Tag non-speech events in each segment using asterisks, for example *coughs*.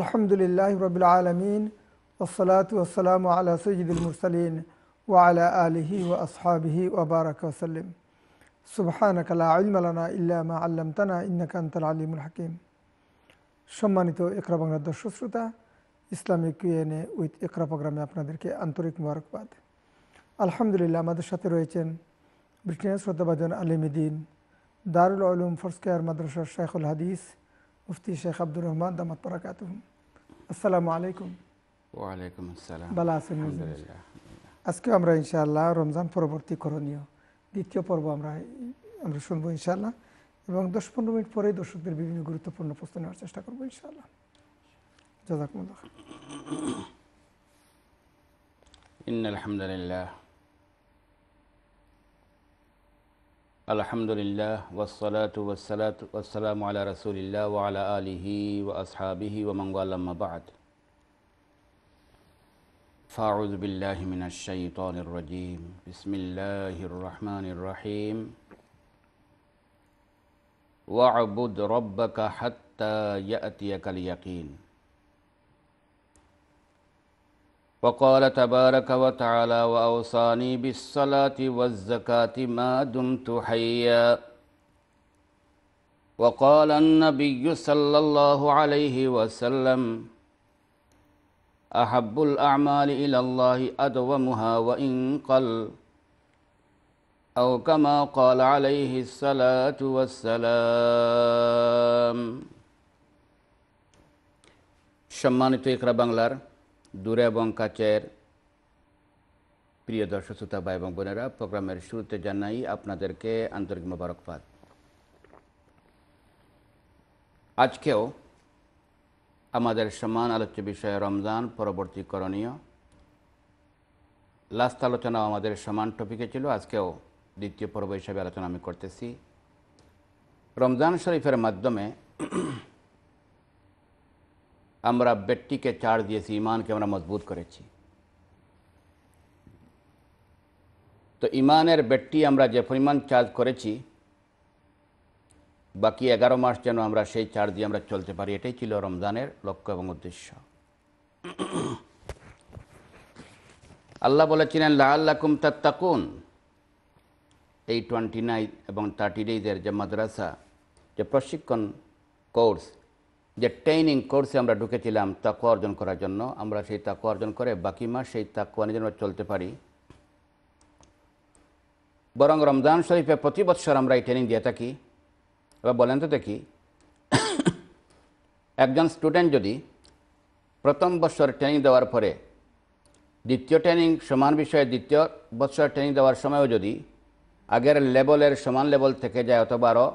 الحمد لله رب العالمين والصلاة والسلام على سيد المرسلين وعلى آله وأصحابه وبارك وسلم سبحانك لا علم لنا إلا ما علمتنا إنك أنت العليم الحكيم সম্মানিত ইকরা বাংলার দর্শক শ্রোতা ইসলামিক ইউএনএ উইথ ইকরা প্রোগ্রামে আপনাদেরকে আন্তরিক মোবারকবাদ আলহামদুলিল্লাহ আমাদের সাথে রয়েছেন ব্রিটেনের শ্রদ্ধাভাজন আলিমিদ্দিন দারুল আলম ফোর্সকেয়ার মাদ্রাসার শেখুল হাদিস মুফতি শেখ আব্দুর রহমান দামাত পরাকাতুম আসসালামু আলাইকুম ওয়ালাইকুম আসসালাম ভালো আছেন আজকে আমরা ইনশাআল্লাহ রমজান পরবর্তী করণীয় দ্বিতীয় পর্ব আমরা আমরা শুনবো ইনশাআল্লাহ এবং দশ পনেরো মিনিট পরে দর্শকদের বিভিন্ন গুরুত্বপূর্ণ প্রশ্ন নেওয়ার চেষ্টা করবো ইনশাআল্লাহ জাজাকুমুল্লাহ ইন আলহামদুলিল্লাহ الحمد لله والصلاة والسلام على رسول الله وعلى آله وأصحابه ومن والى ما بعد فأعوذ بالله من الشيطان الرجيم بسم الله الرحمن الرحيم وَعْبُدْ رَبَّكَ حَتَّى يَأْتِيَكَ الْيَقِينَ وقال تبارك وتعالى وأوصاني بالصلاة والزكاة ما دمت حيا وقال النبي صلى الله عليه وسلم أحب الأعمال إلى الله أدومها وإن قل أو كما قال عليه الصلاة والسلام সম্মানিত ইকরা বাংলার দূরে এবং কাছের প্রিয় দর্শক শ্রোতা ভাই এবং বোনেরা প্রোগ্রামের শুরুতে জানাই আপনাদেরকে আন্তরিক মোবারকবাদ আজকেও আমাদের সমান আলোচ্য বিষয়ে রমজান পরবর্তী করণীয় লাস্ট আলোচনা আমাদের সমান টপিকে ছিল আজকেও দ্বিতীয় পর্ব হিসাবে আলোচনা আমি করতেছি রমজান শরীফের মাধ্যমে আমরা ব্যক্তিকে চার দিয়েছি ইমানকে আমরা মজবুত করেছি তো ইমানের ব্যক্তি আমরা যে পরিমাণ চার্জ করেছি বাকি এগারো মাস যেন আমরা সেই চার্জ দিয়ে আমরা চলতে পারি এটাই ছিল রমজানের লক্ষ্য এবং উদ্দেশ্য আল্লাহ বলেছিলেন লাল্লাকুম তাত্তাকুন এই টোয়েন্টি নাইন এবং থার্টি ডেজের যে মাদ্রাসা যে প্রশিক্ষণ কোর্স যে ট্রেনিং কোর্সে আমরা ঢুকেছিলাম তাকু অর্জন করার জন্য আমরা সেই তাকু অর্জন করে বাকি মাস সেই তাকু নিয়ে যেন চলতে পারি বরং রমজান শরীফে প্রতি বৎসর আমরা এই ট্রেনিং দিয়ে থাকি এবার বলেন তো দেখি একজন স্টুডেন্ট যদি প্রথম বছর ট্রেনিং দেওয়ার পরে দ্বিতীয় ট্রেনিং সমান বিষয়ে দ্বিতীয় বছর ট্রেনিং দেওয়ার সময়ও যদি আগের লেভেলের সমান লেভেল থেকে যায় অথবা আরও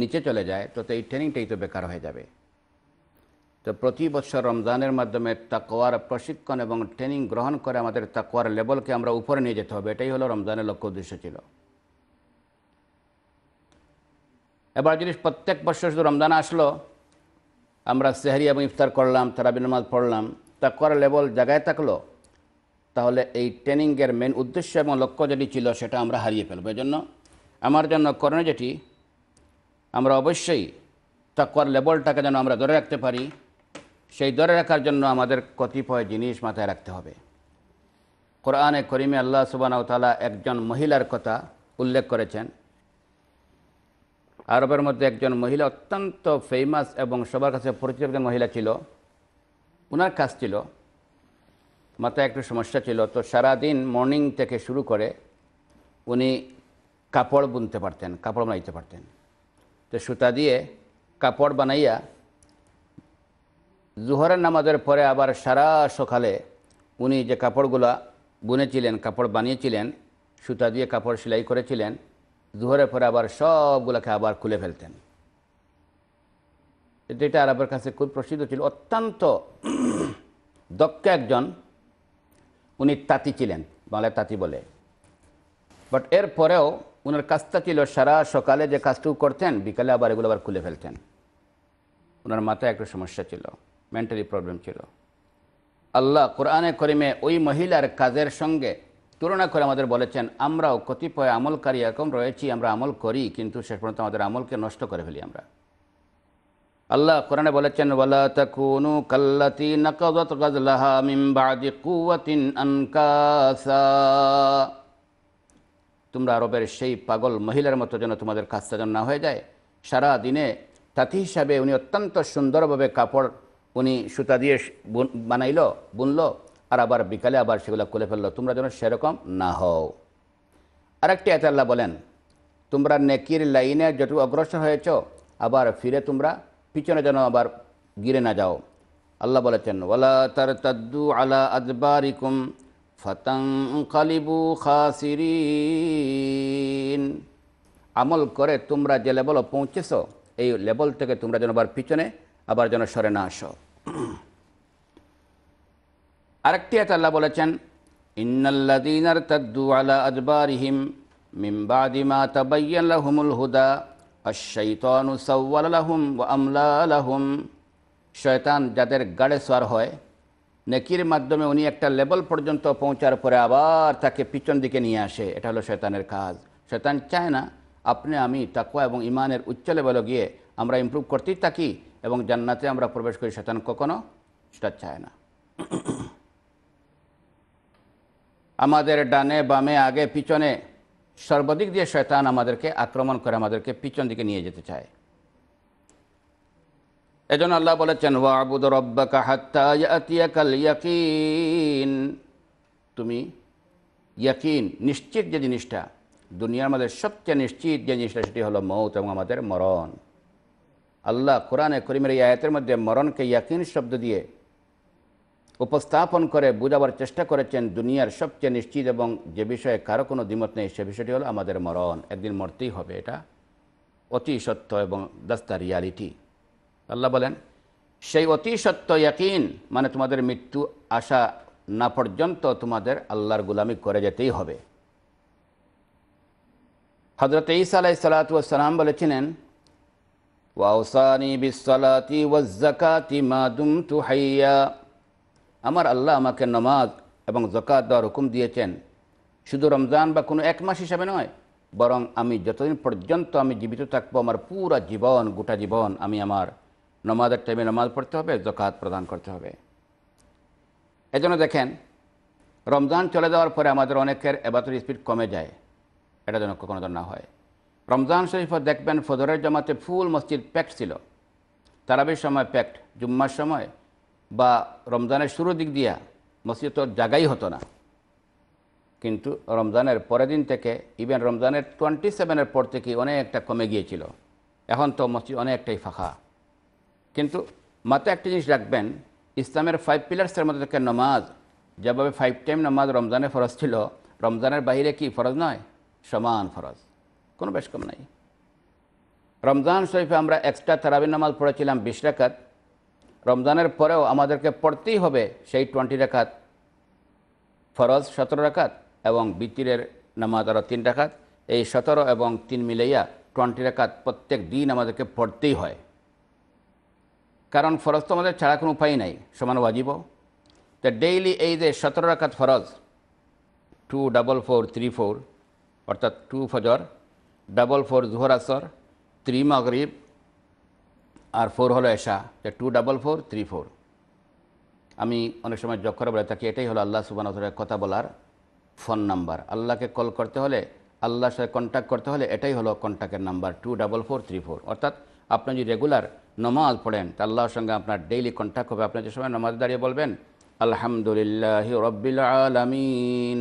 নিচে চলে যায় তো এই ট্রেনিংটাই তো বেকার হয়ে যাবে তো প্রতি বছর রমজানের মাধ্যমে তাকোয়ার প্রশিক্ষণ এবং ট্রেনিং গ্রহণ করে আমাদের তাকোয়ার লেভেলকে আমরা উপরে নিয়ে যেতে হবে এটাই হলো রমজানের লক্ষ্য উদ্দেশ্য ছিল এবার যদি প্রত্যেক বছর শুধু রমজান আসলো আমরা সেহারি এবং ইফতার করলাম তারাবি পড়লাম তাকোয়ার লেভেল জায়গায় থাকলো তাহলে এই ট্রেনিংয়ের মেন উদ্দেশ্য এবং লক্ষ্য যেটি ছিল সেটা আমরা হারিয়ে ফেলবো জন্য আমার জন্য করণীয় যেটি আমরা অবশ্যই তাকওয়ার লেবলটাকে যেন আমরা ধরে রাখতে পারি সেই ধরে রাখার জন্য আমাদের কতিপয় জিনিস মাথায় রাখতে হবে কোরআনে করিমে আল্লাহ আউতালা একজন মহিলার কথা উল্লেখ করেছেন আরবের মধ্যে একজন মহিলা অত্যন্ত ফেমাস এবং সবার কাছে পরিচিত একজন মহিলা ছিল ওনার কাজ ছিল মাথায় একটু সমস্যা ছিল তো সারাদিন মর্নিং থেকে শুরু করে উনি কাপড় বুনতে পারতেন কাপড় বানাইতে পারতেন তো সুতা দিয়ে কাপড় বানাইয়া জুহরের নামাজের পরে আবার সারা সকালে উনি যে কাপড়গুলা বুনেছিলেন কাপড় বানিয়েছিলেন সুতা দিয়ে কাপড় সেলাই করেছিলেন জুহরের পরে আবার সবগুলোকে আবার খুলে ফেলতেন এটা আরবের কাছে খুব প্রসিদ্ধ ছিল অত্যন্ত দক্ষ একজন উনি তাঁতি ছিলেন বাংলায় তাঁতি বলে বাট এরপরেও ওনার কাজটা ছিল সারা সকালে যে কাজটুকু করতেন বিকালে আবার এগুলো আবার খুলে ফেলতেন ওনার মাথায় একটা সমস্যা ছিল মেন্টালি প্রবলেম ছিল আল্লাহ কোরআনে করিমে ওই মহিলার কাজের সঙ্গে তুলনা করে আমাদের বলেছেন আমরাও কতিপয় আমলকারী এরকম রয়েছি আমরা আমল করি কিন্তু শেষ পর্যন্ত আমাদের আমলকে নষ্ট করে ফেলি আমরা আল্লাহ কোরআনে বলেছেন ওয়ালা তাকুনু কাল্লাতি নাকাযাত গাজলাহা মিন বাদি কুওয়াতিন আনকাসা তোমরা আরবের সেই পাগল মহিলার মতো যেন তোমাদের কাজটা যেন না হয়ে যায় সারা দিনে তাঁতি হিসাবে উনি অত্যন্ত সুন্দরভাবে কাপড় উনি সুতা দিয়ে বানাইল বুনল আর আবার বিকালে আবার সেগুলো খুলে ফেললো তোমরা যেন সেরকম না হও আরেকটি আল্লাহ বলেন তোমরা নেকির লাইনে যতটুকু অগ্রসর হয়েছ আবার ফিরে তোমরা পিছনে যেন আবার গিরে না যাও আল্লাহ বলেছেন ওয়ালা তার তাদ্দু আলা আদবারিকুম ফতংকলিবু খাসিরিন আমল করে তোমরা যে লেভেলও পৌঁছেছ এই লেভেল থেকে তোমরা যেন আবার পিছনে আবার যেন সরে না আসো আরেকটি এত বলেছেন ইন্নাল্লাদিনার তদ্দু আলা আদবারিহিম মিম্বাদিমা তাবাইয়াল্লাহুমুল হুদা আশাইতানু সাওয়ালাহুম ওয়া আমলালাহুম শয়তান যাদের গাড়ে সোয়ার হয় নেকির মাধ্যমে উনি একটা লেভেল পর্যন্ত পৌঁছার পরে আবার তাকে পিছন দিকে নিয়ে আসে এটা হলো শয়তানের কাজ শয়তান চায় না আপনি আমি তাকুয়া এবং ইমানের উচ্চ লেভেলে গিয়ে আমরা ইম্প্রুভ করতেই থাকি এবং জান্নাতে আমরা প্রবেশ করি শয়তান কখনো সেটা চায় না আমাদের ডানে বামে আগে পিছনে সর্বাধিক দিয়ে শয়তান আমাদেরকে আক্রমণ করে আমাদেরকে পিছন দিকে নিয়ে যেতে চায় এজন্য আল্লাহ বলেছেন ওয়াবুদ রব্বাকা হাত্তাকাল ইয়াকিন তুমি ইয়াকিন নিশ্চিত যে জিনিসটা দুনিয়ার মধ্যে সবচেয়ে নিশ্চিত যে জিনিসটা সেটি হলো মৌত এবং আমাদের মরণ আল্লাহ কোরআনে করিমের এই আয়াতের মধ্যে মরণকে ইয়াকিন শব্দ দিয়ে উপস্থাপন করে বোঝাবার চেষ্টা করেছেন দুনিয়ার সবচেয়ে নিশ্চিত এবং যে বিষয়ে কারো কোনো দ্বিমত নেই সে বিষয়টি হলো আমাদের মরণ একদিন মরতেই হবে এটা অতি সত্য এবং দাস্তা রিয়ালিটি আল্লাহ বলেন সেই অতি সত্য ইয়াকিন মানে তোমাদের মৃত্যু আসা না পর্যন্ত তোমাদের আল্লাহর গুলামি করে যেতেই হবে হজরত ইসা আলাই সালাতাম বলেছিলেন ওয়াউসানি বিসালাতি ওয়াজাকাতি মা তু হাইয়া আমার আল্লাহ আমাকে নমাজ এবং জকাত দেওয়ার হুকুম দিয়েছেন শুধু রমজান বা কোনো এক মাস হিসাবে নয় বরং আমি যতদিন পর্যন্ত আমি জীবিত থাকবো আমার পুরা জীবন গোটা জীবন আমি আমার নমাজের টাইমে নমাজ পড়তে হবে জকাত প্রদান করতে হবে এজন্য দেখেন রমজান চলে যাওয়ার পরে আমাদের অনেকের এবাতের স্পিড কমে যায় এটা যেন কখনো না হয় রমজান শরীফ দেখবেন ফজরের জমাতে ফুল মসজিদ প্যাক্ট ছিল তারাবির সময় প্যাক্ট জুম্মার সময় বা রমজানের শুরু দিক দিয়া মসজিদ তো জাগাই হতো না কিন্তু রমজানের পরের দিন থেকে ইভেন রমজানের টোয়েন্টি সেভেনের পর থেকে অনেকটা কমে গিয়েছিল এখন তো মসজিদ অনেকটাই ফাঁকা কিন্তু মাত্র একটা জিনিস রাখবেন ইসলামের ফাইভ পিলার্সের মধ্যে থাকে নমাজ যেভাবে ফাইভ টাইম নামাজ রমজানে ফরজ ছিল রমজানের বাইরে কি ফরজ নয় সমান ফরজ কোনো বেশ কম নাই রমজান শরীফে আমরা এক্সট্রা তারাবি নামাজ পড়েছিলাম বিশ রেখাত রমজানের পরেও আমাদেরকে পড়তেই হবে সেই টোয়েন্টি রেখাত ফরজ সতেরো রেখাত এবং বিতিরের নামাজ আরও তিন রেখাত এই সতেরো এবং তিন মিলাইয়া টোয়েন্টি রেখাত প্রত্যেক দিন আমাদেরকে পড়তেই হয় কারণ ফরজ তো আমাদের ছাড়া কোনো উপায় নাই সমান ওয়াজিব তো ডেইলি এই যে সতেরো রাখাত ফরজ two double four three four অর্থাৎ টু ফজর ডাবল ফোর জোহর আসর থ্রি মাগরিব আর ফোর হলো এশা যে two double four three four আমি অনেক সময় যক্ষর বলে থাকি এটাই হলো আল্লাহ সুবান কথা বলার ফোন নাম্বার আল্লাহকে কল করতে হলে আল্লাহর সাথে কন্ট্যাক্ট করতে হলে এটাই হলো কন্ট্যাক্টের number two double four three four অর্থাৎ আপনি যদি রেগুলার নমাজ পড়েন তা আল্লাহর সঙ্গে আপনার ডেইলি কন্ট্যাক্ট হবে আপনার যে সময় নমাজ দাঁড়িয়ে বলবেন আলহামদুলিল্লাহ রব্বিল আলমিন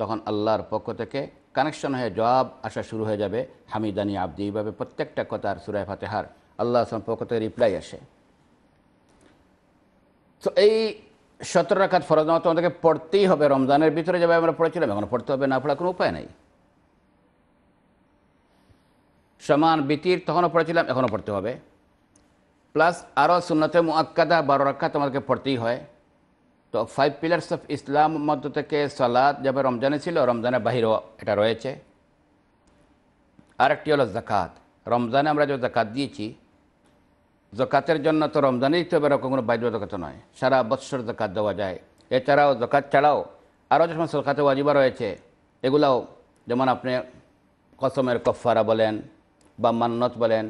তখন আল্লাহর পক্ষ থেকে কানেকশন হয়ে জবাব আসা শুরু হয়ে যাবে হামিদানি আবদি এইভাবে প্রত্যেকটা কথার সুরায় ফাতেহার আল্লাহ পক্ষ থেকে রিপ্লাই আসে তো এই সতেরো রাখাত ফরজ নামাজ তোমাদেরকে পড়তেই হবে রমজানের ভিতরে যাবে আমরা পড়েছিলাম এখন পড়তে হবে না পড়া কোনো উপায় নাই সমান বিতির তখনও পড়েছিলাম এখনও পড়তে হবে প্লাস আরও সুন্নতে মুআকাদা বারো রক্ষা তোমাদেরকে পড়তেই হয় তো ফাইভ পিলার্স অফ ইসলাম মধ্য থেকে সালাদ যাবে রমজানে ছিল রমজানের বাহিরও এটা রয়েছে আরেকটি হলো জাকাত রমজানে আমরা যে জাকাত দিয়েছি জকাতের জন্য তো রমজানেই তো এরকম কোনো বাধ্যবাধকতা নয় সারা বৎসর জাকাত দেওয়া যায় এছাড়াও জকাত ছাড়াও আরও যে সমস্ত জকাতে ওয়াজিবা রয়েছে এগুলাও যেমন আপনি কসমের কফারা বলেন বা মান্নত বলেন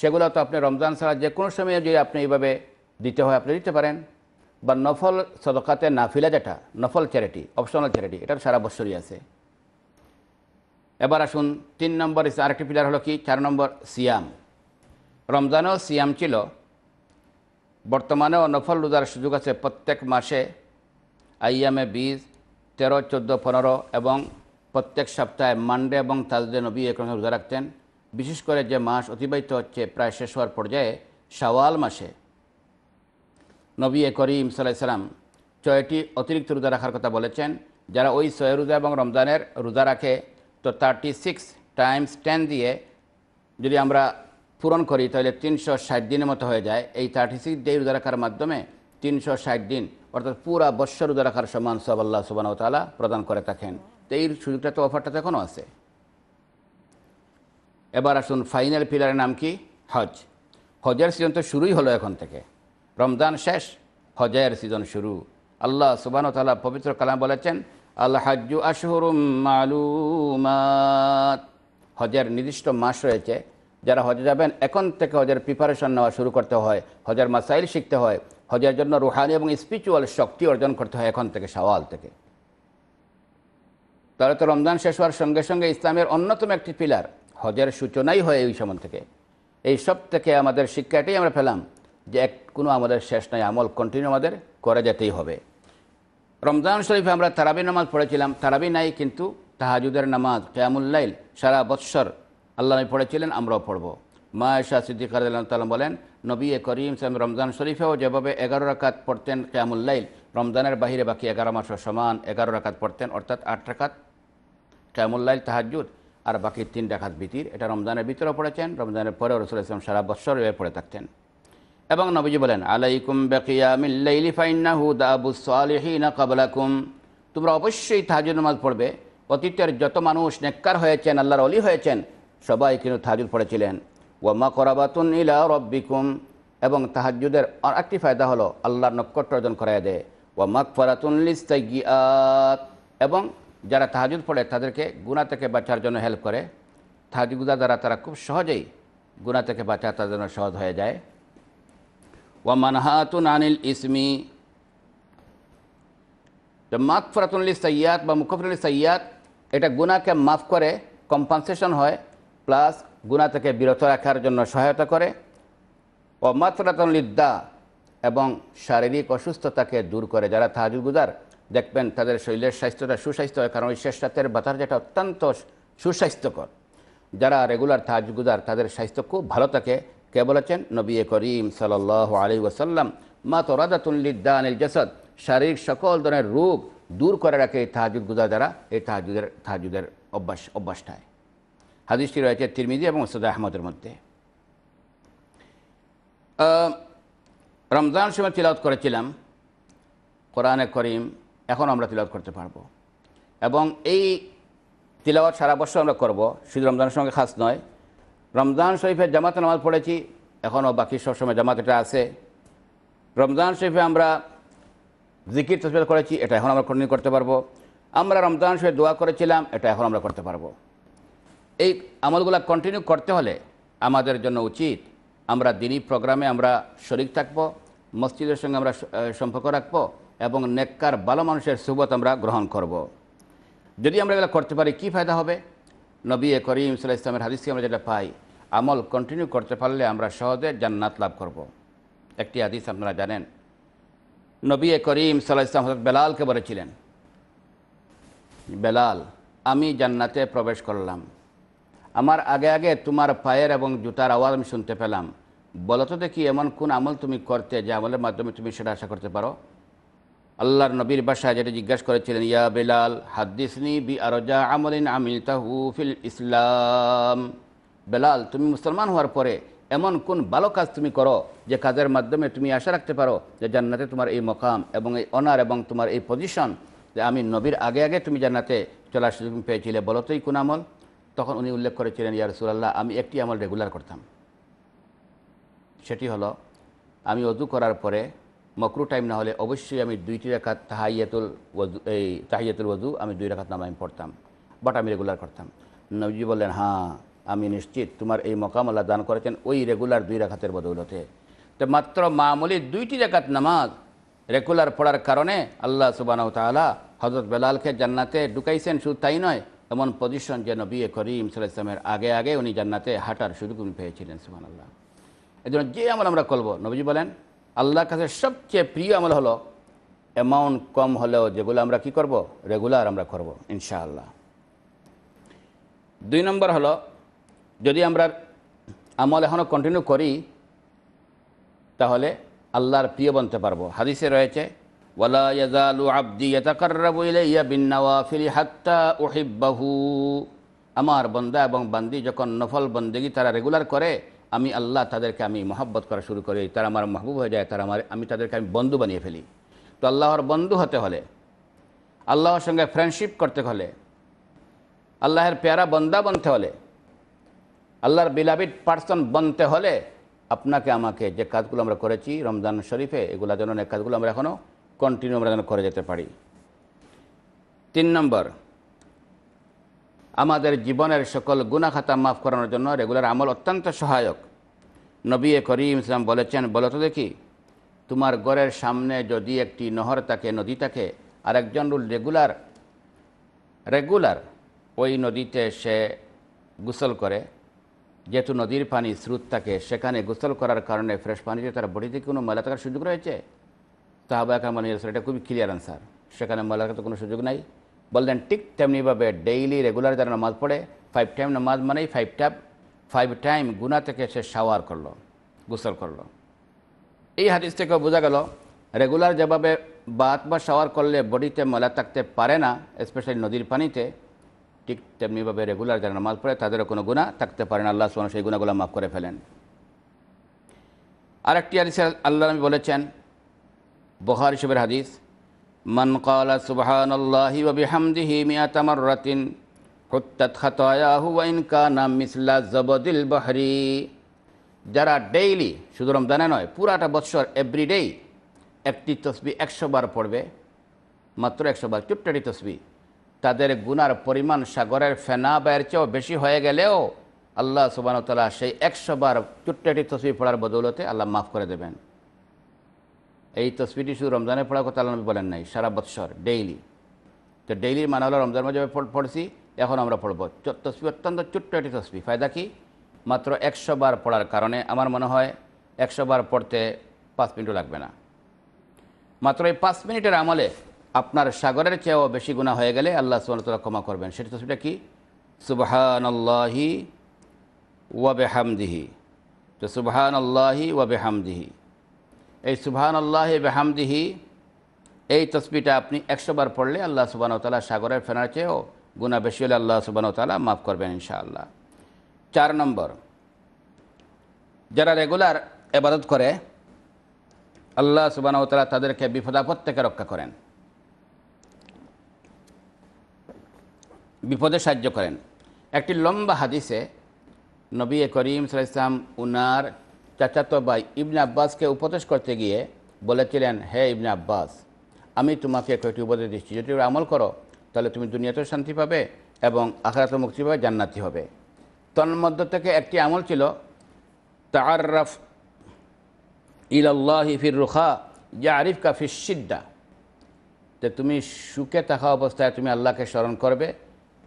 সেগুলো তো আপনি রমজান ছাড়া যে কোনো সময়ে যদি আপনি এইভাবে দিতে হয় আপনি দিতে পারেন বা নফল সদকাতে নাফিলা যেটা নফল চ্যারিটি অপশনাল চ্যারিটি এটা সারা বছরই আছে এবার আসুন তিন নম্বর আরেকটি পিলার হলো কি চার নম্বর সিয়াম রমজানেও সিয়াম ছিল বর্তমানেও নফল রোজার সুযোগ আছে প্রত্যেক মাসে আইয়ামে বিশ তেরো চোদ্দো পনেরো এবং প্রত্যেক সপ্তাহে মানডে এবং তাজদে নবী একরকম রোজা রাখতেন বিশেষ করে যে মাস অতিবাহিত হচ্ছে প্রায় শেষ হওয়ার পর্যায়ে শাওয়াল মাসে নবী এ করিম সাল্লাম ছয়টি অতিরিক্ত রোজা রাখার কথা বলেছেন যারা ওই ছয় রোজা এবং রমজানের রোজা রাখে তো থার্টি সিক্স টাইমস টেন দিয়ে যদি আমরা পূরণ করি তাহলে তিনশো ষাট দিনের মতো হয়ে যায় এই থার্টি সিক্স ডে রোজা রাখার মাধ্যমে তিনশো ষাট দিন অর্থাৎ পুরা বৎসর রোজা রাখার সমান সব আল্লাহ সুবান তালা প্রদান করে থাকেন তো এই সুযোগটা তো অফারটা তো এখনও আছে এবার আসুন ফাইনাল পিলারের নাম কি হজ হজের সিজন তো শুরুই হলো এখন থেকে রমজান শেষ হজের সিজন শুরু আল্লাহ তালা পবিত্র কালাম বলেছেন আল্লাহ হাজ্জু আশহরুম মালুমাত হজের নির্দিষ্ট মাস রয়েছে যারা হজে যাবেন এখন থেকে হজের প্রিপারেশন নেওয়া শুরু করতে হয় হজের মাসাইল শিখতে হয় হজের জন্য রুহানি এবং স্পিরিচুয়াল শক্তি অর্জন করতে হয় এখন থেকে সওয়াল থেকে তাহলে তো রমজান শেষ হওয়ার সঙ্গে সঙ্গে ইসলামের অন্যতম একটি পিলার হজের সূচনাই হয় এই সময় থেকে এই সব থেকে আমাদের শিক্ষাটাই আমরা পেলাম যে এক কোনো আমাদের শেষ নাই আমল কন্টিনিউ আমাদের করে যেতেই হবে রমজান শরীফে আমরা তারাবি নামাজ পড়েছিলাম তারাবি নাই কিন্তু তাহাজুদের নামাজ কেয়ামুল্লাইল সারা বৎসর আল্লাহ পড়েছিলেন আমরাও পড়ব মা শাহ সিদ্দিক তালাম বলেন নবী করিম সাহেব রমজান শরীফেও যেভাবে এগারো রাকাত পড়তেন কেয়ামুল্লাইল রমজানের বাহিরে বাকি এগারো মাস সমান এগারো রাকাত পড়তেন অর্থাৎ আট রাকাত কেয়ামুল্লাইল তাহাজুদ আর বাকি তিন ডাকাত বিতির এটা রমজানের ভিতরে পড়েছেন রমজানের পরে রসুল ইসলাম সারা বছর এভাবে পড়ে থাকতেন এবং নবীজি বলেন আলাইকুম বেকিয়া কাবলাকুম তোমরা অবশ্যই তাহাজুর নামাজ পড়বে অতীতের যত মানুষ নেককার হয়েছেন আল্লাহর অলি হয়েছেন সবাই কিন্তু তাহাজুদ পড়েছিলেন ওয়ামা করাবাতুন ইলা রব্বিকুম এবং তাহাজুদের আরেকটি ফায়দা হলো আল্লাহর নক্ষত্র অর্জন করাই দেয় ওয়াম্মাক ফরাতুন লিস্তাই এবং যারা তাহাজুদ পড়ে তাদেরকে গুণা থেকে বাঁচার জন্য হেল্প করে তাহাজুদা দ্বারা তারা খুব সহজেই গুণা থেকে বাঁচা তাদের জন্য সহজ হয়ে যায় ওয়া মানহাতুন আনিল ইসমি মাকফরাতুল্লি সৈয়াদ বা মুখফরুল সৈয়াদ এটা গুণাকে মাফ করে কম্পানসেশন হয় প্লাস গুণা থেকে বিরত রাখার জন্য সহায়তা করে ও মাত্রাতন লিদ্দা এবং শারীরিক অসুস্থতাকে দূর করে যারা তাহাজুগুজার দেখবেন তাদের শরীরের স্বাস্থ্যটা সুস্বাস্থ্য হয় কারণ ওই শেষ রাতের বাতার যেটা অত্যন্ত সুস্বাস্থ্যকর যারা রেগুলার তাজগুদার তাদের স্বাস্থ্য খুব ভালো থাকে কে বলেছেন নবী করিম সাল আলী ওসাল্লাম মা তোরাদাতুল্লিদ্দান জসদ শারীরিক সকল ধরনের রোগ দূর করে রাখে এই তাহাজুদ দ্বারা এই তাহাজুদের তাহাজুদের অভ্যাস অভ্যাসটায় হাদিসটি রয়েছে তিরমিদি এবং সদ আহমদের মধ্যে রমজান সময় তিলাওত করেছিলাম কোরআনে করিম এখন আমরা তিলাওয়াত করতে পারবো এবং এই তিলাওয়াত সারা বছর আমরা করব শুধু রমজানের সঙ্গে খাস নয় রমজান শরীফের জামাতে নামাজ পড়েছি এখনও বাকি সবসময় জামাত এটা আছে রমজান শরীফে আমরা জিকির তসবিল করেছি এটা এখন আমরা কন্টিনিউ করতে পারবো আমরা রমজান শরীফে দোয়া করেছিলাম এটা এখন আমরা করতে পারবো এই আমলগুলা কন্টিনিউ করতে হলে আমাদের জন্য উচিত আমরা দিনই প্রোগ্রামে আমরা শরিক থাকবো মসজিদের সঙ্গে আমরা সম্পর্ক রাখবো এবং নেককার ভালো মানুষের সুবত আমরা গ্রহণ করব। যদি আমরা এগুলো করতে পারি কী ফায়দা হবে নবী করিম সাল্লাহ ইসলামের হাদিসকে আমরা যেটা পাই আমল কন্টিনিউ করতে পারলে আমরা সহজে জান্নাত লাভ করব। একটি হাদিস আপনারা জানেন নবী এ করিম সাল্লাহ ইসলাম হজরত বেলালকে বলেছিলেন বেলাল আমি জান্নাতে প্রবেশ করলাম আমার আগে আগে তোমার পায়ের এবং জুতার আওয়াজ আমি শুনতে পেলাম বলতো দেখি এমন কোন আমল তুমি করতে যে আমলের মাধ্যমে তুমি সেটা আশা করতে পারো আল্লাহর নবীর বাসায় যেটা জিজ্ঞাসা করেছিলেন ইয়া বেলাল হাদ্দিসনি বি আরজা আমলিন আমিল তাহুফিল ইসলাম বেলাল তুমি মুসলমান হওয়ার পরে এমন কোন ভালো কাজ তুমি করো যে কাজের মাধ্যমে তুমি আশা রাখতে পারো যে জান্নাতে তোমার এই মকাম এবং এই অনার এবং তোমার এই পজিশন যে আমি নবীর আগে আগে তুমি জান্নাতে চলার সুযোগ পেয়েছিলে বলো তো এই কোন আমল তখন উনি উল্লেখ করেছিলেন ইয়া রসুল্লাহ আমি একটি আমল রেগুলার করতাম সেটি হলো আমি অজু করার পরে মকরু টাইম না হলে অবশ্যই আমি দুইটি রাখাত তাহাইয়াতুল ওয়াজু এই তাহাইযাতুল ওয়াজু আমি দুই রাখাত নামাজ পড়তাম বাট আমি রেগুলার করতাম নবজি বললেন হ্যাঁ আমি নিশ্চিত তোমার এই মকাম আল্লাহ দান করেছেন ওই রেগুলার দুই রাখাতের বদৌলতে তো মাত্র মামুলি দুইটি রেখাত নামাজ রেগুলার পড়ার কারণে আল্লাহ সুবানাউ তালা হজরত বেলালকে জান্নাতে ঢুকাইছেন শুধু তাই নয় এমন পজিশন যেন বিয়ে করিম সাল্লাহ ইসলামের আগে আগে উনি জান্নাতে হাঁটার সুযোগ পেয়েছিলেন সুবান আল্লাহ জন্য যে আমল আমরা করবো নবজি বলেন আল্লাহর কাছে সবচেয়ে প্রিয় আমল হলো অ্যামাউন্ট কম হলেও যেগুলো আমরা কি করব রেগুলার আমরা করব ইনশাআল্লাহ দুই নম্বর হলো যদি আমরা আমল এখনও কন্টিনিউ করি তাহলে আল্লাহর প্রিয় বনতে পারবো হাদিসে রয়েছে ওয়ালা আব্দি আমার বন্দা এবং বান্দি যখন নফল বন্দেগি তারা রেগুলার করে আমি আল্লাহ তাদেরকে আমি মহাব্বত করা শুরু করি তারা আমার মাহবুব হয়ে যায় তারা আমার আমি তাদেরকে আমি বন্ধু বানিয়ে ফেলি তো আল্লাহর বন্ধু হতে হলে আল্লাহর সঙ্গে ফ্রেন্ডশিপ করতে হলে আল্লাহের পেয়ারা বন্দা বনতে হলে আল্লাহর বিলাবিট পার্সন বনতে হলে আপনাকে আমাকে যে কাজগুলো আমরা করেছি রমজান শরীফে এগুলো যেন কাজগুলো আমরা এখনও কন্টিনিউ আমরা যেন করে যেতে পারি তিন নম্বর আমাদের জীবনের সকল গুনা খাতা মাফ করানোর জন্য রেগুলার আমল অত্যন্ত সহায়ক নবী করিম ইসলাম বলেছেন বলত তো দেখি তোমার ঘরের সামনে যদি একটি নহর থাকে নদী থাকে আর একজন রেগুলার রেগুলার ওই নদীতে সে গোসল করে যেহেতু নদীর পানি স্রোত থাকে সেখানে গোসল করার কারণে ফ্রেশ পানিতে তার বডিতে কোনো ময়লা থাকার সুযোগ রয়েছে তাহবা একা মানে এটা খুবই ক্লিয়ার আনসার সেখানে ময়লা থাকার কোনো সুযোগ নাই বললেন ঠিক তেমনিভাবে ডেইলি রেগুলার যারা নামাজ পড়ে ফাইভ টাইম নামাজ মানেই ফাইভ টাইম ফাইভ টাইম গুণা থেকে সে শাওয়ার করলো গোসল করলো এই হাদিস থেকে বোঝা গেল রেগুলার যেভাবে বাত বা শাওয়ার করলে বডিতে ময়লা থাকতে পারে না স্পেশালি নদীর পানিতে ঠিক তেমনিভাবে রেগুলার যারা নামাজ পড়ে তাদেরও কোনো গুণা থাকতে পারে না আল্লাহ সোহান সেই গুণাগুলো মাফ করে ফেলেন আরেকটি হাদিস আল্লাহ আমি বলেছেন বহার হিসেবের হাদিস من قال سبحان الله وبحمده مئة مرة حتت خطاياه وإن كان مثل زبد البحر যারা ডেইলি শুধু রমজানে নয় পুরাটা বৎসর এভরিডেই একটি তসবি একশো বার পড়বে মাত্র একশো বার চুপটাটি তসবি তাদের গুনার পরিমাণ সাগরের ফেনা ব্যয়ের চেয়েও বেশি হয়ে গেলেও আল্লাহ সুবাহতালা সেই একশো বার চুট্টাটি তসবি পড়ার বদৌলতে আল্লাহ মাফ করে দেবেন এই তসবিটি শুধু রমজানে পড়ার কথা আল্লাহ নবী বলেন নাই সারা বৎসর ডেইলি তো ডেইলির মানে হলো রমজান মাঝে পড়ছি এখন আমরা পড়বো তসবি অত্যন্ত ছোট্ট একটি তসবি ফায়দা কি মাত্র একশো বার পড়ার কারণে আমার মনে হয় একশো বার পড়তে পাঁচ মিনিটও লাগবে না মাত্র এই পাঁচ মিনিটের আমলে আপনার সাগরের চেয়েও বেশি গুণা হয়ে গেলে আল্লাহ সুবাহতলা ক্ষমা করবেন সেটি তসবিটা কি সুবাহানল্লাহি ওয়াবেহামদিহি তো সুবাহানল্লাহি ওয়াবেহামদিহি এই সুবহান আল্লাহ বেহামদিহি এই তসবিটা আপনি একশো বার পড়লে আল্লাহ তালা সাগরের ফেনার চেয়েও গুণা বেশি হলে আল্লাহ তালা মাফ করবেন ইনশাআল্লাহ চার নম্বর যারা রেগুলার এবাদত করে আল্লাহ তালা তাদেরকে বিপদাপদ থেকে রক্ষা করেন বিপদে সাহায্য করেন একটি লম্বা হাদিসে নবী করিম সাল ইসলাম উনার চাচাত ভাই ইবনে আব্বাসকে উপদেশ করতে গিয়ে বলেছিলেন হে ইবনে আব্বাস আমি তোমাকে কয়েকটি উপদেশ দিচ্ছি যদি আমল করো তাহলে তুমি দুনিয়াতেও শান্তি পাবে এবং আখরাতে মুক্তি পাবে জান্নাতি হবে তন্মধ্য থেকে একটি আমল ছিল ইল আল্লাহ ফির রুখা যা আরিফ কাফির সিদ্দা যে তুমি সুখে থাকা অবস্থায় তুমি আল্লাহকে স্মরণ করবে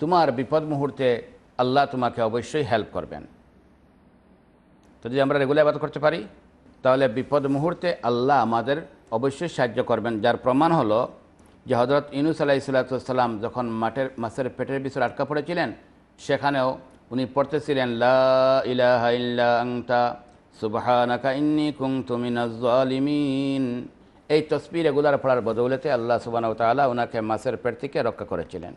তোমার বিপদ মুহূর্তে আল্লাহ তোমাকে অবশ্যই হেল্প করবেন তো যদি আমরা রেগুলার আবাদ করতে পারি তাহলে বিপদ মুহূর্তে আল্লাহ আমাদের অবশ্যই সাহায্য করবেন যার প্রমাণ হলো যে হজরত ইনুস আলাইসাল্লাম যখন মাঠের মাছের পেটের পিছনে আটকা পড়েছিলেন সেখানেও উনি পড়তেছিলেন লা এই তসবির রেগুলার ফলার বদৌলতে আল্লাহ সুবাহ তালা ওনাকে মাছের পেট থেকে রক্ষা করেছিলেন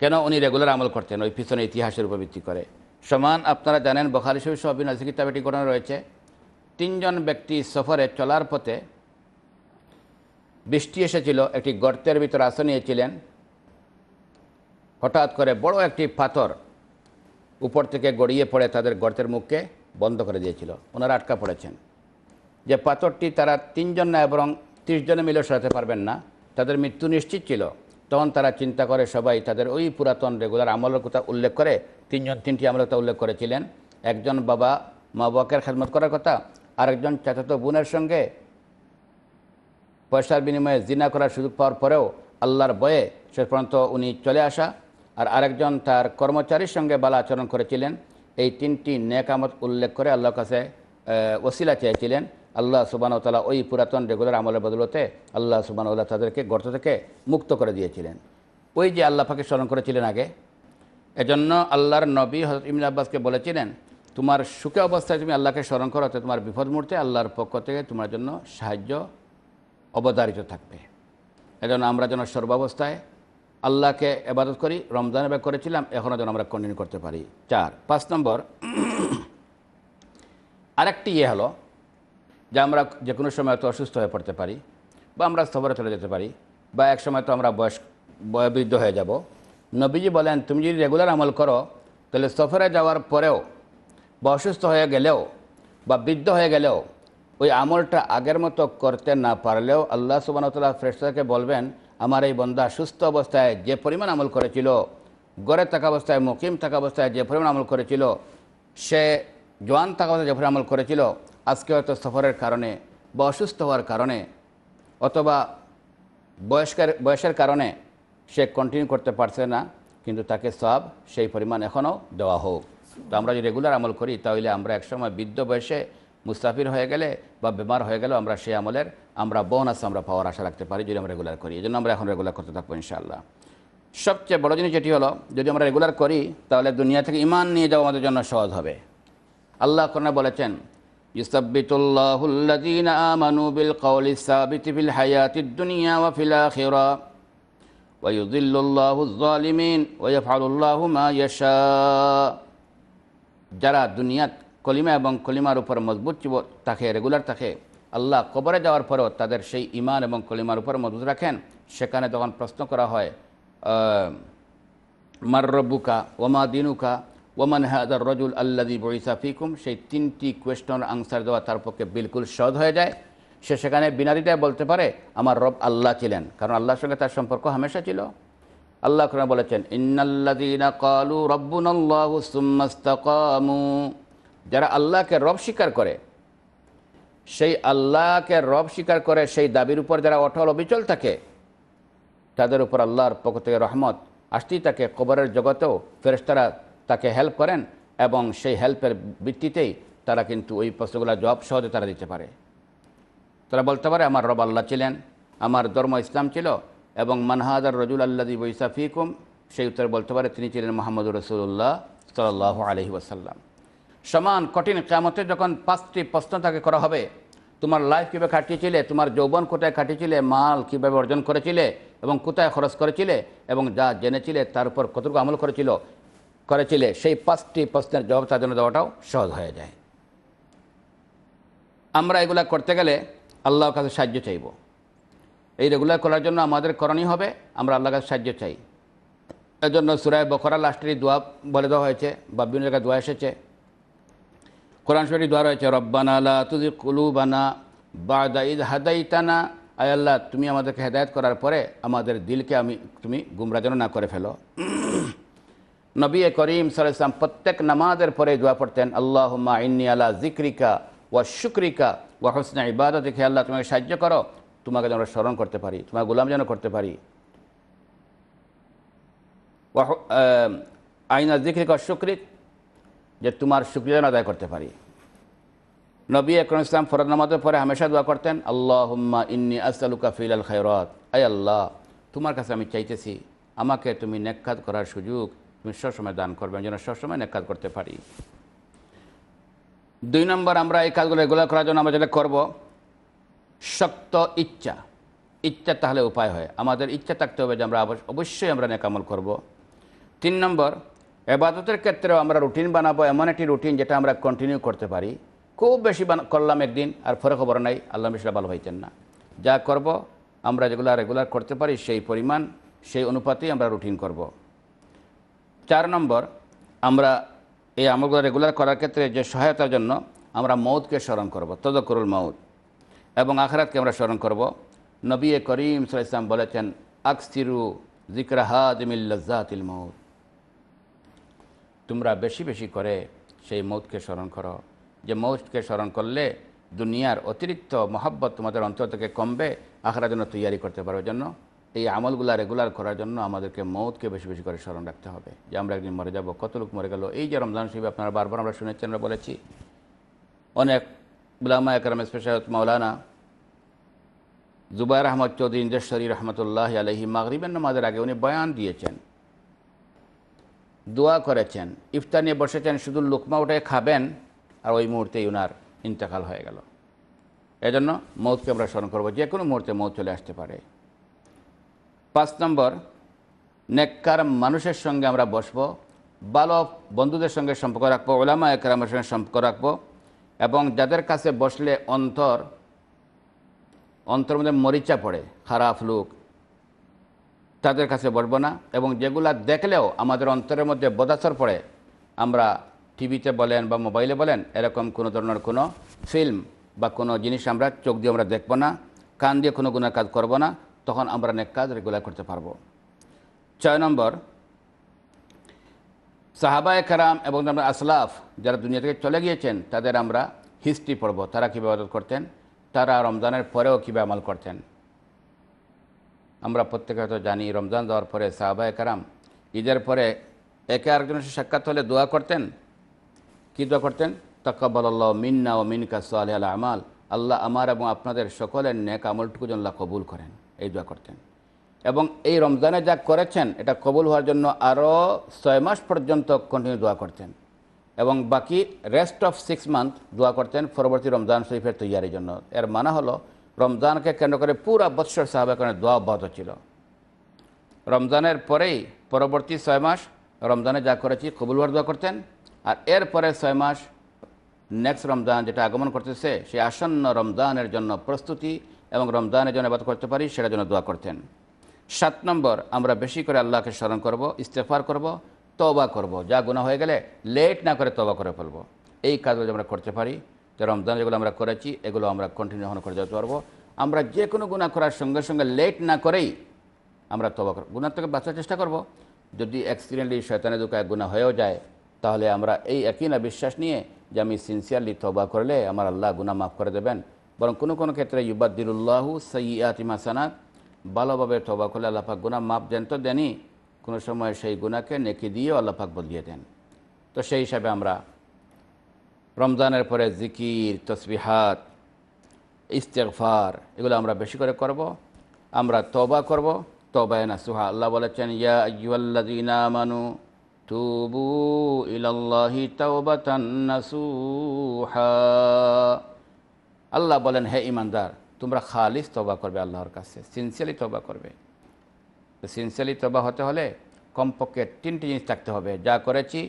কেন উনি রেগুলার আমল করতেন ওই পিছনে ইতিহাসের উপর ভিত্তি করে সমান আপনারা জানেন বখারি শরীফ সহ নাজির কিতাব এটি ঘটনা রয়েছে তিনজন ব্যক্তি সফরে চলার পথে বৃষ্টি এসেছিল একটি গর্তের ভিতর আসন নিয়েছিলেন হঠাৎ করে বড় একটি পাথর উপর থেকে গড়িয়ে পড়ে তাদের গর্তের মুখকে বন্ধ করে দিয়েছিল ওনারা আটকা পড়েছেন যে পাথরটি তারা তিনজন না এবং ত্রিশ জনে মিলে সরাতে পারবেন না তাদের মৃত্যু নিশ্চিত ছিল তখন তারা চিন্তা করে সবাই তাদের ওই পুরাতন রেগুলার আমলের কথা উল্লেখ করে তিনজন তিনটি আমলের কথা উল্লেখ করেছিলেন একজন বাবা মা বাবাকে খেদমত করার কথা আরেকজন চাচাতো বোনের সঙ্গে পয়সার বিনিময়ে জিনা করার সুযোগ পাওয়ার পরেও আল্লাহর বয়ে শেষ পর্যন্ত উনি চলে আসা আর আরেকজন তার কর্মচারীর সঙ্গে বালা আচরণ করেছিলেন এই তিনটি নেকামত উল্লেখ করে আল্লাহর কাছে ওসিলা চেয়েছিলেন আল্লাহ সুবান তালা ওই পুরাতন রেগুলার আমলের বদলতে আল্লাহ সুবান তাদেরকে গর্ত থেকে মুক্ত করে দিয়েছিলেন ওই যে আল্লাহ পাকে স্মরণ করেছিলেন আগে এজন্য আল্লাহর নবী হজরত ইমিন আব্বাসকে বলেছিলেন তোমার সুখে অবস্থায় তুমি আল্লাহকে স্মরণ করো তো তোমার বিপদ মুহূর্তে আল্লাহর পক্ষ থেকে তোমার জন্য সাহায্য অবতারিত থাকবে এজন্য আমরা যেন সর্বাবস্থায় আল্লাহকে এবাদত করি রমজান এবার করেছিলাম এখনও যেন আমরা কন্টিনিউ করতে পারি চার পাঁচ নম্বর *clears throat* আরেকটি ইয়ে হলো যে আমরা যে কোনো সময় হয়তো অসুস্থ হয়ে পড়তে পারি বা আমরা স্থবরে চলে যেতে পারি বা এক সময় তো আমরা বয়স বয়বৃদ্ধ হয়ে যাব নবীজি বলেন তুমি যদি রেগুলার আমল করো তাহলে সফরে যাওয়ার পরেও বা অসুস্থ হয়ে গেলেও বা বৃদ্ধ হয়ে গেলেও ওই আমলটা আগের মতো করতে না পারলেও আল্লাহ সুবানতলা ফ্রেস্তাকে বলবেন আমার এই বন্ধা সুস্থ অবস্থায় যে পরিমাণ আমল করেছিল গড়ে থাকা অবস্থায় মুকিম থাকা অবস্থায় যে পরিমাণ আমল করেছিল সে জোয়ান থাকা অবস্থায় যে পরিমাণ আমল করেছিল আজকে হয়তো সফরের কারণে বা অসুস্থ হওয়ার কারণে অথবা বয়স্কের বয়সের কারণে সে কন্টিনিউ করতে পারছে না কিন্তু তাকে সব সেই পরিমাণ এখনও দেওয়া হোক তো আমরা যদি রেগুলার আমল করি তাহলে আমরা একসময় বৃদ্ধ বয়সে মুস্তাফির হয়ে গেলে বা বেমার হয়ে গেলেও আমরা সেই আমলের আমরা বোনাস আমরা পাওয়ার আশা রাখতে পারি যদি আমরা রেগুলার করি এই জন্য আমরা এখন রেগুলার করতে থাকবো ইনশাআল্লাহ সবচেয়ে বড় জিনিস যেটি হলো যদি আমরা রেগুলার করি তাহলে দুনিয়া থেকে ইমান নিয়ে যাওয়া আমাদের জন্য সহজ হবে আল্লাহ কোরআনে বলেছেন يثبت الله الذين آمنوا بالقول الثابت في الحياة الدنيا وفي الآخرة ويضل الله الظالمين ويفعل الله ما يشاء যারা দুনিয়াত কলিমা এবং কলিমার উপর মজবুত থাকে রেগুলার থাকে আল্লাহ কবরে যাওয়ার পরেও তাদের সেই ইমান এবং কলিমার উপর মজবুত রাখেন সেখানে তখন প্রশ্ন করা হয় মার রব্বুকা ওমা দিনুকা ওমান হাদার রজুল আল্লাদি বইসা ফিকুম সেই তিনটি কোয়েশ্চন আনসার দেওয়া তার পক্ষে বিলকুল সদ হয়ে যায় সে সেখানে বিনারিটাই বলতে পারে আমার রব আল্লাহ ছিলেন কারণ আল্লাহর সঙ্গে তার সম্পর্ক হামেশা ছিল আল্লাহ কোরআন বলেছেন ইন্নাল্লাদিনা কালু রব্বুন যারা আল্লাহকে রব স্বীকার করে সেই আল্লাহকে রব স্বীকার করে সেই দাবির উপর যারা অটল অবিচল থাকে তাদের উপর আল্লাহর পক্ষ থেকে রহমত আসতেই তাকে কবরের জগতেও ফেরেস্তারা তাকে হেল্প করেন এবং সেই হেল্পের ভিত্তিতেই তারা কিন্তু ওই প্রশ্নগুলোর জবাব সহজে তারা দিতে পারে তারা বলতে পারে আমার রব আল্লাহ ছিলেন আমার ধর্ম ইসলাম ছিল এবং মানহাদার রজুল আল্লাদি বৈসাফিকুম সেই উত্তরে বলতে পারে তিনি ছিলেন মোহাম্মদ রসুল্লাহ সাল্লাহ আলহি ওয়াসাল্লাম সমান কঠিন কেমতে যখন পাঁচটি প্রশ্ন তাকে করা হবে তোমার লাইফ কীভাবে কাটিয়েছিলে তোমার যৌবন কোথায় কাটিয়েছিলে মাল কীভাবে অর্জন করেছিলে এবং কোথায় খরচ করেছিলে এবং যা জেনেছিলে তার উপর কতটুকু আমল করেছিল করেছিলে সেই পাঁচটি প্রশ্নের জবাব তার জন্য দেওয়াটাও সহজ হয়ে যায় আমরা এগুলা করতে গেলে আল্লাহর কাছে সাহায্য চাইব এই রেগুলার করার জন্য আমাদের করণীয় হবে আমরা আল্লাহর কাছে সাহায্য চাই এর জন্য সুরায় বখরা লাস্টের দোয়া বলে দেওয়া হয়েছে বা বিভিন্ন জায়গায় দোয়া এসেছে কোরআন শরীর দোয়া রয়েছে রব্বানা তুদি তুজি কুলুবানা বাদা ঈদ হাদাইতানা আয় আল্লাহ তুমি আমাদেরকে হেদায়ত করার পরে আমাদের দিলকে আমি তুমি গুমরা যেন না করে ফেলো নবী করিম সালাম প্রত্যেক নামাজের পরে দোয়া পড়তেন আল্লাহ ইন্নি আলা জিক্রিকা ওয়া শুক্রিকা ওয়া হোসনা ইবাদত দেখে আল্লাহ তোমাকে সাহায্য করো তোমাকে যেন স্মরণ করতে পারি তোমার গোলাম যেন করতে পারি আইনা জিক্রিক শুক্রিক যে তোমার শুক্রিয় যেন আদায় করতে পারি নবী একরম ইসলাম ফরদ নামাজের পরে হামেশা দোয়া করতেন আল্লাহ হুম্মা ইন্নি আসালুকা ফিল আল খায়রত আয় আল্লাহ তোমার কাছে আমি চাইতেছি আমাকে তুমি নেক্ষাত করার সুযোগ তুমি সবসময় দান করবে আমি যেন সবসময় এক কাজ করতে পারি দুই নম্বর আমরা এই কাজগুলো এগুলো করার জন্য আমরা যেটা করবো শক্ত ইচ্ছা ইচ্ছা তাহলে উপায় হয় আমাদের ইচ্ছা থাকতে হবে যে আমরা অবশ্যই আমরা নেকামল করব। তিন নম্বর এবাদতের ক্ষেত্রেও আমরা রুটিন বানাবো এমন একটি রুটিন যেটা আমরা কন্টিনিউ করতে পারি খুব বেশি করলাম একদিন আর ফরে খবর নাই আল্লাহ মিশরা ভালো হইতেন না যা করব আমরা যেগুলো রেগুলার করতে পারি সেই পরিমাণ সেই অনুপাতেই আমরা রুটিন করবো চার নম্বর আমরা এই আমলগুলো রেগুলার করার ক্ষেত্রে যে সহায়তার জন্য আমরা মৌদকে স্মরণ করব তদকরুল মৌদ এবং আখরাতকে আমরা স্মরণ করব নবী করিম সাল ইসলাম বলেছেন আকসিরু জিক্রাহাদিমিল্লাজাতিল মৌদ তোমরা বেশি বেশি করে সেই মৌতকে স্মরণ করো যে মৌতকে স্মরণ করলে দুনিয়ার অতিরিক্ত মহাব্বত তোমাদের অন্তর থেকে কমবে আখরা জন্য তৈয়ারি করতে পারো জন্য এই আমলগুলা রেগুলার করার জন্য আমাদেরকে মৌতকে বেশি বেশি করে স্মরণ রাখতে হবে যে আমরা একদিন মরে যাব কত লোক মরে গেল এই যে রমজান শরীফ আপনারা বারবার আমরা শুনেছেন আমরা বলেছি অনেক গুলামা একরম স্পেশাল মৌলানা জুবাইর আহমদ চৌধুরী ইন্দ্রেশ্বরী রহমতুল্লাহ আলহি মাগরিবেন নামাজের আগে উনি বয়ান দিয়েছেন দোয়া করেছেন ইফতার নিয়ে বসেছেন শুধু লুকমা উঠে খাবেন আর ওই মুহূর্তেই উনার ইন্তেকাল হয়ে গেল এজন্য মৌতকে আমরা স্মরণ করবো যে কোনো মুহূর্তে মৌত চলে আসতে পারে পাঁচ নম্বর নেককার মানুষের সঙ্গে আমরা বসব ভালো বন্ধুদের সঙ্গে সম্পর্ক রাখবো ওলামা একরামের সঙ্গে সম্পর্ক রাখবো এবং যাদের কাছে বসলে অন্তর অন্তর মধ্যে মরিচা পড়ে খারাপ লোক তাদের কাছে বসবো না এবং যেগুলা দেখলেও আমাদের অন্তরের মধ্যে বদাসর পড়ে আমরা টিভিতে বলেন বা মোবাইলে বলেন এরকম কোনো ধরনের কোনো ফিল্ম বা কোনো জিনিস আমরা চোখ দিয়ে আমরা দেখবো না কান দিয়ে কোনো কোনো কাজ করব না তখন আমরা নেক কাজ রেগুলার করতে পারব ছয় নম্বর সাহাবা কারাম এবং আমরা আসলাফ যারা দুনিয়া থেকে চলে গিয়েছেন তাদের আমরা হিস্ট্রি পড়ব তারা কীভাবে ব্যবহার করতেন তারা রমজানের পরেও কীভাবে আমল করতেন আমরা প্রত্যেকে হয়তো জানি রমজান যাওয়ার পরে সাহাবা কারাম ঈদের পরে একে আরেকজনের সাক্ষাৎ হলে দোয়া করতেন কী দোয়া করতেন আল্লাহ মিন্না ও মিনকা সোয়াল আমাল আল্লাহ আমার এবং আপনাদের সকলের নেক আমলটুকু যেন কবুল করেন এই দোয়া করতেন এবং এই রমজানে যা করেছেন এটা কবুল হওয়ার জন্য আরও ছয় মাস পর্যন্ত কন্টিনিউ দোয়া করতেন এবং বাকি রেস্ট অফ সিক্স মান্থ দোয়া করতেন পরবর্তী রমজান শরীফের তৈরির জন্য এর মানে হলো রমজানকে কেন্দ্র করে পুরো বৎসর কারণে দোয়া অব্যাহত ছিল রমজানের পরেই পরবর্তী ছয় মাস রমজানে যা করেছি কবুল হওয়ার দোয়া করতেন আর এরপরে ছয় মাস নেক্সট রমজান যেটা আগমন করতেছে সেই আসন্ন রমজানের জন্য প্রস্তুতি এবং রমজানের জন্য আবাদ করতে পারি সেটার জন্য দোয়া করতেন সাত নম্বর আমরা বেশি করে আল্লাহকে স্মরণ করব ইস্তেফার করব তবা করব যা গুণা হয়ে গেলে লেট না করে তবা করে ফেলবো এই কাজগুলো আমরা করতে পারি যে রমজান যেগুলো আমরা করেছি এগুলো আমরা কন্টিনিউ এখন করে যেতে পারবো আমরা যে কোনো গুণা করার সঙ্গে সঙ্গে লেট না করেই আমরা তবা করব গুণার থেকে বাঁচার চেষ্টা করব যদি অ্যাক্সিডেন্টলি শয়তানের দুকায় গুণা হয়েও যায় তাহলে আমরা এই একই না বিশ্বাস নিয়ে যে আমি সিনসিয়ারলি তবা করলে আমার আল্লাহ গুণা মাফ করে দেবেন বরং কোনো কোনো ক্ষেত্রে ইউবাদ্দিরুল্লাহু আতিমা সানাত ভালোভাবে তবা করলে আল্লাপাক গুণা মাপ দেন তো দেনই কোনো সময় সেই গুণাকে নেকি দিয়ে আল্লাপাক বদলিয়ে দেন তো সেই হিসাবে আমরা রমজানের পরে জিকির তসবিহাত ইস্তেকফার এগুলো আমরা বেশি করে করব আমরা তবা করব তবায় না সুহা আল্লাহ বলেছেন ইয়া আইয়াল্লাযীনা আমানু তুবু ইলাল্লাহি তাওবাতান নাসুহা আল্লাহ বলেন হে ইমানদার তোমরা খালিস তবা করবে আল্লাহর কাছে সিনসিয়ালি তবা করবে তো সিনসিয়ালি তবা হতে হলে কমপক্ষে তিনটি জিনিস থাকতে হবে যা করেছি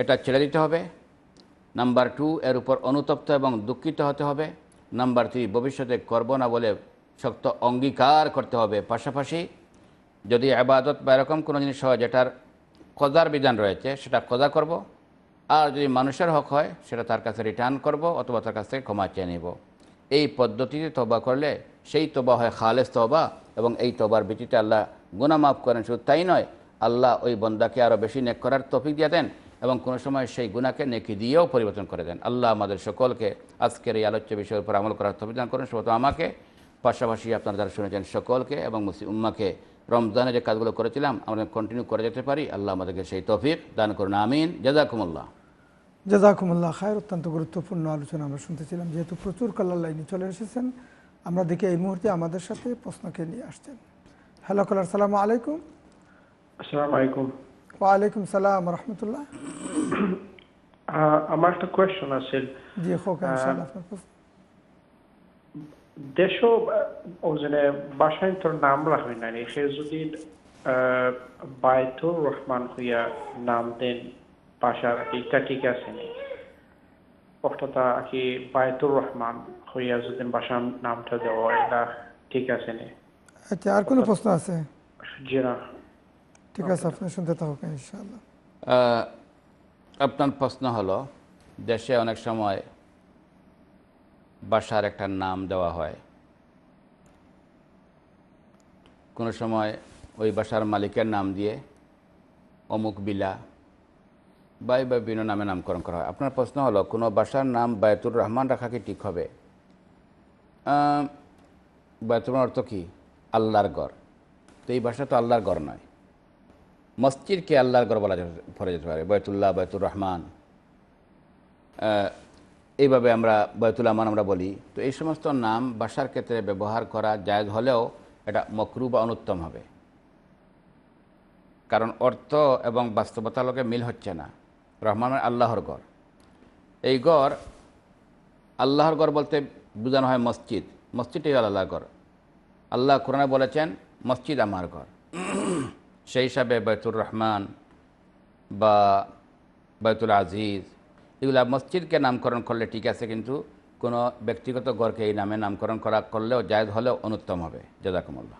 এটা ছেড়ে দিতে হবে নাম্বার টু এর উপর অনুতপ্ত এবং দুঃখিত হতে হবে নাম্বার থ্রি ভবিষ্যতে করব না বলে শক্ত অঙ্গীকার করতে হবে পাশাপাশি যদি আবাদত বা এরকম কোনো জিনিস হয় যেটার কজার বিধান রয়েছে সেটা কজা করব আর যদি মানুষের হক হয় সেটা তার কাছে রিটার্ন করব অথবা তার কাছ থেকে ক্ষমা চেয়ে নেব এই পদ্ধতিতে তবা করলে সেই তবা হয় খালেস তবা এবং এই তবার ভিত্তিতে আল্লাহ গুনা মাফ করেন শুধু তাই নয় আল্লাহ ওই বন্দাকে আরও বেশি নেক করার তফিক দিয়ে দেন এবং কোনো সময় সেই গুণাকে নেকি দিয়েও পরিবর্তন করে দেন আল্লাহ আমাদের সকলকে আজকের এই আলোচ্য বিষয়ের উপর আমল করার তফিক দান করেন শুধু আমাকে পাশাপাশি আপনারা যারা শুনেছেন সকলকে এবং মুসি উম্মাকে রমজানে যে কাজগুলো করেছিলাম আমরা কন্টিনিউ করে যেতে পারি আল্লাহ আমাদেরকে সেই তফিক দান করুন আমিন জাজাকুমুল্লাহ জাজাকুমুল্লাহ খায়ের অত্যন্ত গুরুত্বপূর্ণ আলোচনা আমরা শুনতেছিলাম যেহেতু প্রচুর কালার লাইনে চলে এসেছেন আমরা দেখি এই মুহূর্তে আমাদের সাথে প্রশ্নকে নিয়ে আসছেন হ্যালো কলার সালাম আলাইকুম আলাইকুম ওয়ালাইকুম সালাম রহমতুল্লাহ আমার একটা কোয়েশ্চন আছে জি হোক দেশ ওজনে বাসায় নাম রাখে না সে যদি বায়তুর রহমান হইয়া নাম দেন পাশা রাখি কাটিকে আসেনি কি আকি বায়তুর রহমান হইয়াজুদ্দিন বাসার নামটা দেওয়া এটা ঠিক আছে আচ্ছা আর কোনো প্রশ্ন আছে ঠিক আছে আপনি শুনতে থাকবেন ইনশাআল্লাহ আপনার প্রশ্ন হলো দেশে অনেক সময় বাসার একটা নাম দেওয়া হয় কোনো সময় ওই বাসার মালিকের নাম দিয়ে অমুক বিলা বাই বা বিভিন্ন নামে নামকরণ করা হয় আপনার প্রশ্ন হলো কোনো বাসার নাম বায়তুর রহমান রাখা কি ঠিক হবে বায়তুর অর্থ কী আল্লাহর গড় তো এই ভাষা তো আল্লাহর গড় নয় মসজিদকে আল্লাহর গড় বলা পরে যেতে পারে বয়তুল্লাহ বয়তুর রহমান এইভাবে আমরা বয়তুল রহমান আমরা বলি তো এই সমস্ত নাম বাসার ক্ষেত্রে ব্যবহার করা জায়গ হলেও এটা মকরু বা অনুত্তম হবে কারণ অর্থ এবং লোকে মিল হচ্ছে না রহমান মানে আল্লাহর গড় এই গড় আল্লাহর গড় বলতে বোঝানো হয় মসজিদ মসজিদটি হল আল্লাহর গড় আল্লাহ কোরআনে বলেছেন মসজিদ আমার ঘর *clears throat* সেই হিসাবে বৈতুর রহমান বা বৈতুল আজিজ এগুলা মসজিদকে নামকরণ করলে ঠিক আছে কিন্তু কোনো ব্যক্তিগত গড়কে এই নামে নামকরণ করা করলেও জায়দ হলেও অনুত্তম হবে জাজাকুমুল্লাহ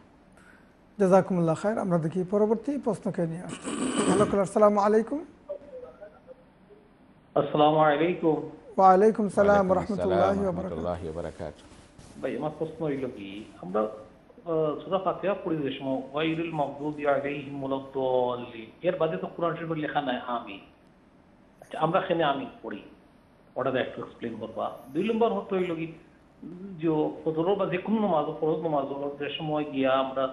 জাজাকুমুল্লাহ খায়ের আমরা দেখি পরবর্তী প্রশ্নকে নিয়ে আসছি আসসালামু আলাইকুম আসসালামু আলাইকুম ওয়া আলাইকুম সালাম ওয়া রাহমাতুল্লাহি ওয়া বারাকাতুহু ভাই আমার প্রশ্ন হইল কি আমরা সূরা ফাতিহা পড়ি যে সময় ওয়াইলুল মাগদুবি আলাইহিম এর বাদে তো কোরআন শরীফের লেখা নাই আমি আচ্ছা, আমরা এখানে আমি পড়ি ওটা একটু এক্সপ্লেন করবা দুই নম্বর হতে হইল কি যে ফজর বা যে কোনো নামাজ ফরজ নামাজ যে সময় গিয়া আমরা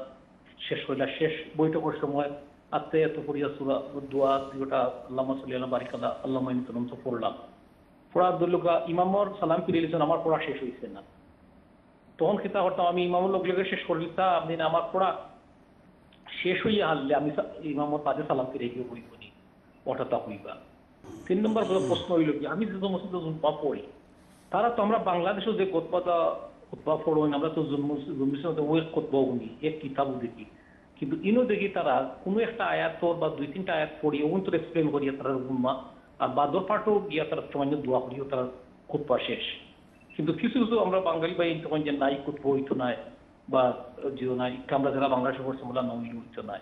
শেষ হইলা শেষ বৈঠকের সময় আত্মায় পড়িয়া সুরা দোয়া তিনটা আল্লামা সাল্লাহ বারিকাদা আল্লাহ ইনসালাম পড়া দলুকা ইমামর সালাম ফিরিয়েছেন আমার পড়া শেষ হয়েছে না তখন খেতা করতাম আমি ইমামর লোকগুলোকে শেষ করলিতা আপনি আমার পড়া শেষ হইয়া হারলে আমি ইমামর তাজে সালাম ফিরে গিয়ে নি ওঠাতা হইবা তিন নম্বর প্রশ্ন হইল কি আমি যে সমস্ত জুম্পা পড়ি তারা তো আমরা বাংলাদেশে যে কোতপাতা কোতবা পড়ি আমরা তো জুম্মিস ওই কোতবা উনি এক কিতাবও দেখি কিন্তু ইনো দেখি তারা কোনো একটা আয়াত বা দুই তিনটা আয়াত পড়িয়ে অন্তর এক্সপ্লেন করিয়ে তারা উম্মা আর বাদর পাঠও গিয়া তারা সামান্য দোয়া করিয়ে তারা খুব শেষ কিন্তু কিছু কিছু আমরা বাঙালি বা তখন যে নাই কুটবো হইতো নাই বা যে নাই আমরা যারা বাংলা সফর সম্মেলন হইতো নাই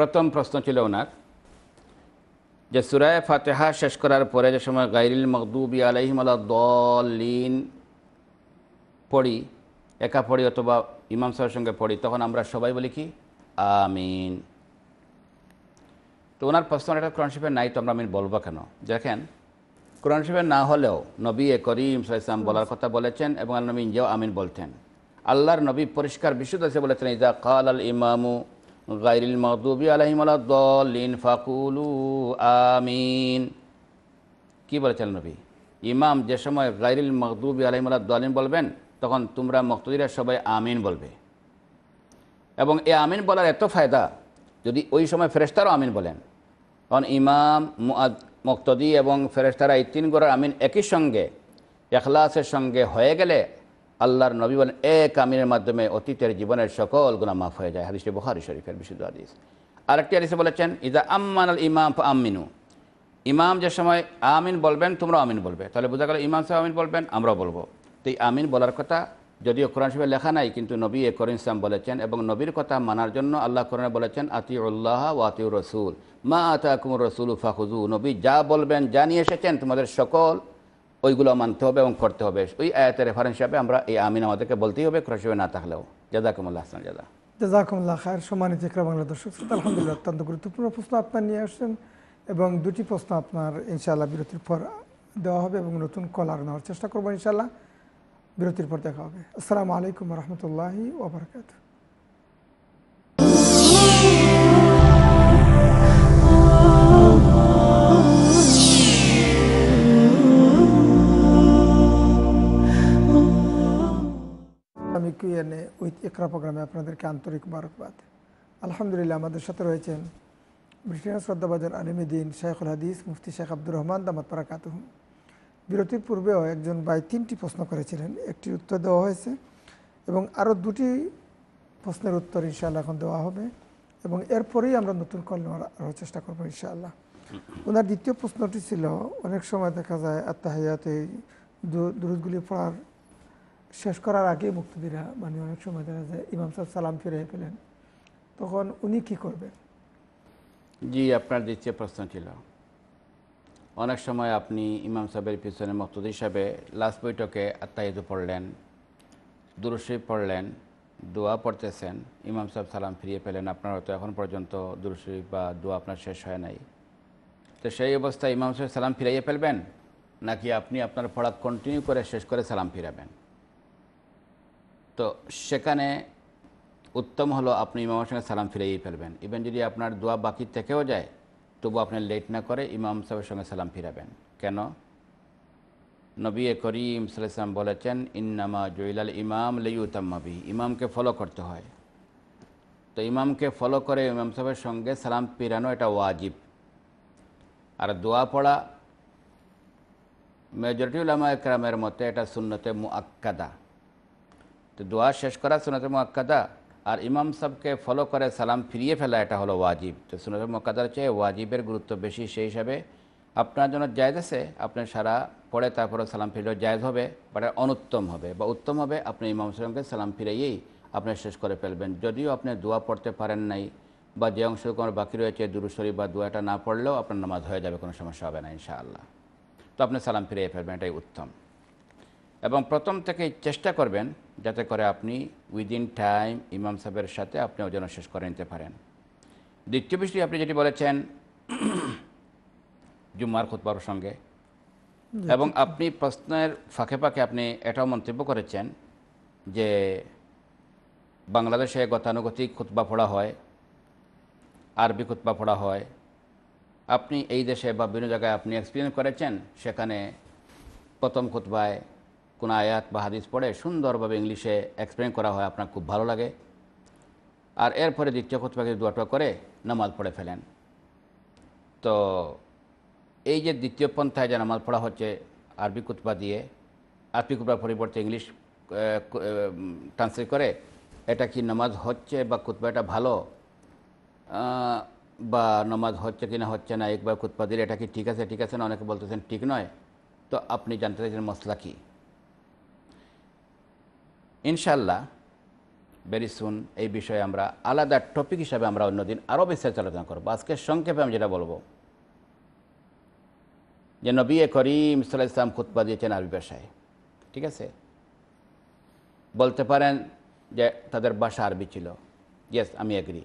প্রথম প্রশ্ন ছিল ওনার যে সুরায় ফাতেহা শেষ করার পরে যে সময় গাইরিল মকদুবি আলাইহিম আলা দলিন পড়ি একা পড়ি অথবা ইমাম সাহের সঙ্গে পড়ি তখন আমরা সবাই বলি কি আমিন তো ওনার প্রশ্ন এটা কোরআন শিফের নাই তো আমরা আমিন বলবো কেন দেখেন কোরআন শিফের না হলেও নবী এ করিম সাল্লাম বলার কথা বলেছেন এবং আল নবীন নিজেও আমিন বলতেন আল্লাহর নবী পরিষ্কার বিশুদ্ধ বলেছেন ইজা কাল আল ইমামু গাইরিল মদুবি আলহিমালাদ্দিন ফাকুলু আমিন কি বলেছেন নবী ইমাম যে সময় গাইরিল মকদুবি দলিন বলবেন তখন তোমরা মকতুদিরা সবাই আমিন বলবে এবং এই আমিন বলার এত ফায়দা যদি ওই সময় ফেরেস্তারও আমিন বলেন কারণ ইমাম মক্তদি এবং ফেরেস্তারা এই তিন গোড়ার আমিন একই সঙ্গে এখলাসের সঙ্গে হয়ে গেলে আল্লাহর নবী বলেন এক আমিনের মাধ্যমে অতীতের জীবনের সকল গুণা মাফ হয়ে যায় হাদিসটি বহারি শরীফের বিশুদ্ধ হাদিস আরেকটি হাদিসে বলেছেন ইজা আম্মান আল ইমাম আমিনু ইমাম যে সময় আমিন বলবেন তোমরা আমিন বলবে তাহলে বোঝা গেল ইমাম সাহেব আমিন বলবেন আমরাও বলবো তো এই আমিন বলার কথা যদিও কোরআন সাহেবের লেখা নাই কিন্তু নবী এ করিম ইসলাম বলেছেন এবং নবীর কথা মানার জন্য আল্লাহ কোরআনে বলেছেন আতিউল্লাহ ও আতিউর রসুল মা আতা কুমুর রসুল ফাখুজু নবী যা বলবেন যা নিয়ে এসেছেন তোমাদের সকল ওইগুলো মানতে হবে এবং করতে হবে ওই আয়াতের রেফারেন্স হিসাবে আমরা এই আমিন আমাদেরকে বলতেই হবে ক্রসবে না থাকলেও জাজাকুমুল্লাহ হাসান জাদা জাজাকুমুল্লাহ খায়ের সম্মানিত ইকরা বাংলা দর্শক আলহামদুলিল্লাহ অত্যন্ত গুরুত্বপূর্ণ প্রশ্ন আপনার নিয়ে আসছেন এবং দুটি প্রশ্ন আপনার ইনশাআল্লাহ বিরতির পর দেওয়া হবে এবং নতুন কলার নেওয়ার চেষ্টা করবো ইনশাআল্লাহ বিরতির পর দেখা হবে আসসালামু আলাইকুম রহমতুল্লাহি ওবরাকাতু ইসলামিক ইউএনএ উইথ একরা প্রোগ্রামে আপনাদেরকে আন্তরিক মারকবাদ আলহামদুলিল্লাহ আমাদের সাথে রয়েছেন ব্রিটেনের শ্রদ্ধাভাজন আলিমুদ্দিন শেখুল হাদিস মুফতি শেখ আব্দুর রহমান দামাত কাতুহ বিরতির পূর্বেও একজন ভাই তিনটি প্রশ্ন করেছিলেন একটি উত্তর দেওয়া হয়েছে এবং আরও দুটি প্রশ্নের উত্তর ইনশাআল্লাহ এখন দেওয়া হবে এবং এরপরেই আমরা নতুন কল নেওয়ার চেষ্টা করবো ইনশাআল্লাহ ওনার দ্বিতীয় প্রশ্নটি ছিল অনেক সময় দেখা যায় আত্মাহিয়াতে দুরুদগুলি পড়ার শেষ করার আগে মুক্তিদিরা মানে অনেক সময় দেখা যায় ইমাম সাহেব সালাম ফিরে পেলেন তখন উনি কি করবেন জি আপনার দ্বিতীয় প্রশ্ন ছিল অনেক সময় আপনি ইমাম সাহেবের পিছনে মক্তদ হিসাবে লাস্ট বৈঠকে আত্মায়িত পড়লেন দুরুশি পড়লেন দোয়া পড়তেছেন ইমাম সাহেব সালাম ফিরিয়ে পেলেন আপনার হয়তো এখন পর্যন্ত দুরুশি বা দোয়া আপনার শেষ হয় নাই তো সেই অবস্থায় ইমাম সাহেব সালাম ফিরাইয়ে ফেলবেন নাকি আপনি আপনার পড়া কন্টিনিউ করে শেষ করে সালাম ফিরাবেন তো সেখানে উত্তম হলো আপনি ইমামের সঙ্গে সালাম ফিরিয়ে ফেলবেন ইভেন যদি আপনার দোয়া বাকি থেকেও যায় তবু আপনি লেট না করে ইমাম সাহেবের সঙ্গে সালাম ফিরাবেন কেন নবী করিম সাল্লাম বলেছেন ইন্নামা জয়লাল ইমাম লিউতাম্মাবি ইমামকে ফলো করতে হয় তো ইমামকে ফলো করে ইমাম সাহেবের সঙ্গে সালাম ফিরানো এটা ওয়াজিব আর দোয়া পড়া মেজরিটি উলামা একরামের মতে এটা শূন্যতে মুআক্কাদা তো দোয়া শেষ করা সুনত মোয়াক্কাদা আর ইমাম সাহকে ফলো করে সালাম ফিরিয়ে ফেলা এটা হলো ওয়াজিব তো সুনত মোয়াক্কাদার চেয়ে ওয়াজিবের গুরুত্ব বেশি সেই হিসাবে আপনার জন্য জায়জ আছে আপনার সারা পড়ে তারপরে সালাম ফিরলেও জায়জ হবে বা অনুত্তম হবে বা উত্তম হবে আপনি ইমাম সালামকে সালাম ফিরাইয়েই আপনি শেষ করে ফেলবেন যদিও আপনি দোয়া পড়তে পারেন নাই বা যে অংশ আমার বাকি রয়েছে দুরুশরী বা দোয়াটা না পড়লেও আপনার নামাজ হয়ে যাবে কোনো সমস্যা হবে না ইনশাআল্লাহ তো আপনি সালাম ফিরিয়ে ফেলবেন এটাই উত্তম এবং প্রথম থেকে চেষ্টা করবেন যাতে করে আপনি উইদিন টাইম ইমাম সাহেবের সাথে আপনি ওজন শেষ করে নিতে পারেন দ্বিতীয় বিষয়টি আপনি যেটি বলেছেন *clears throat* জুম্মার খুতবার সঙ্গে এবং আপনি প্রশ্নের ফাঁকে ফাঁকে আপনি এটাও মন্তব্য করেছেন যে বাংলাদেশে গতানুগতিক খুতবা পড়া হয় আরবি খুতবা পড়া হয় আপনি এই দেশে বা বিভিন্ন জায়গায় আপনি এক্সপিরিয়েন্স করেছেন সেখানে প্রথম খুতবায় কোনো আয়াত বা হাদিস পড়ে সুন্দরভাবে ইংলিশে এক্সপ্লেন করা হয় আপনার খুব ভালো লাগে আর এরপরে দ্বিতীয় খোতবাকে দুয়াটুয়া করে নামাজ পড়ে ফেলেন তো এই যে দ্বিতীয় পন্থায় যে নামাজ পড়া হচ্ছে আরবি কুতবা দিয়ে আরবি কুতবার পরিবর্তে ইংলিশ ট্রান্সলেট করে এটা কি নামাজ হচ্ছে বা কুতবাটা ভালো বা নামাজ হচ্ছে কি না হচ্ছে না একবার কুতবা দিলে এটা কি ঠিক আছে ঠিক আছে না অনেকে বলতেছেন ঠিক নয় তো আপনি জানতে চাইছেন মশলা কী ইনশাল্লাহ ভেরি সুন এই বিষয়ে আমরা আলাদা টপিক হিসাবে আমরা অন্যদিন আরও বিস্তারিত আলোচনা করবো আজকে সংক্ষেপে আমি যেটা বলবো যে নবী করিম সাল্লাহ ইসলাম খুতবা দিয়েছেন আরবি ভাষায় ঠিক আছে বলতে পারেন যে তাদের ভাষা আরবি ছিল ইয়েস আমি এগ্রি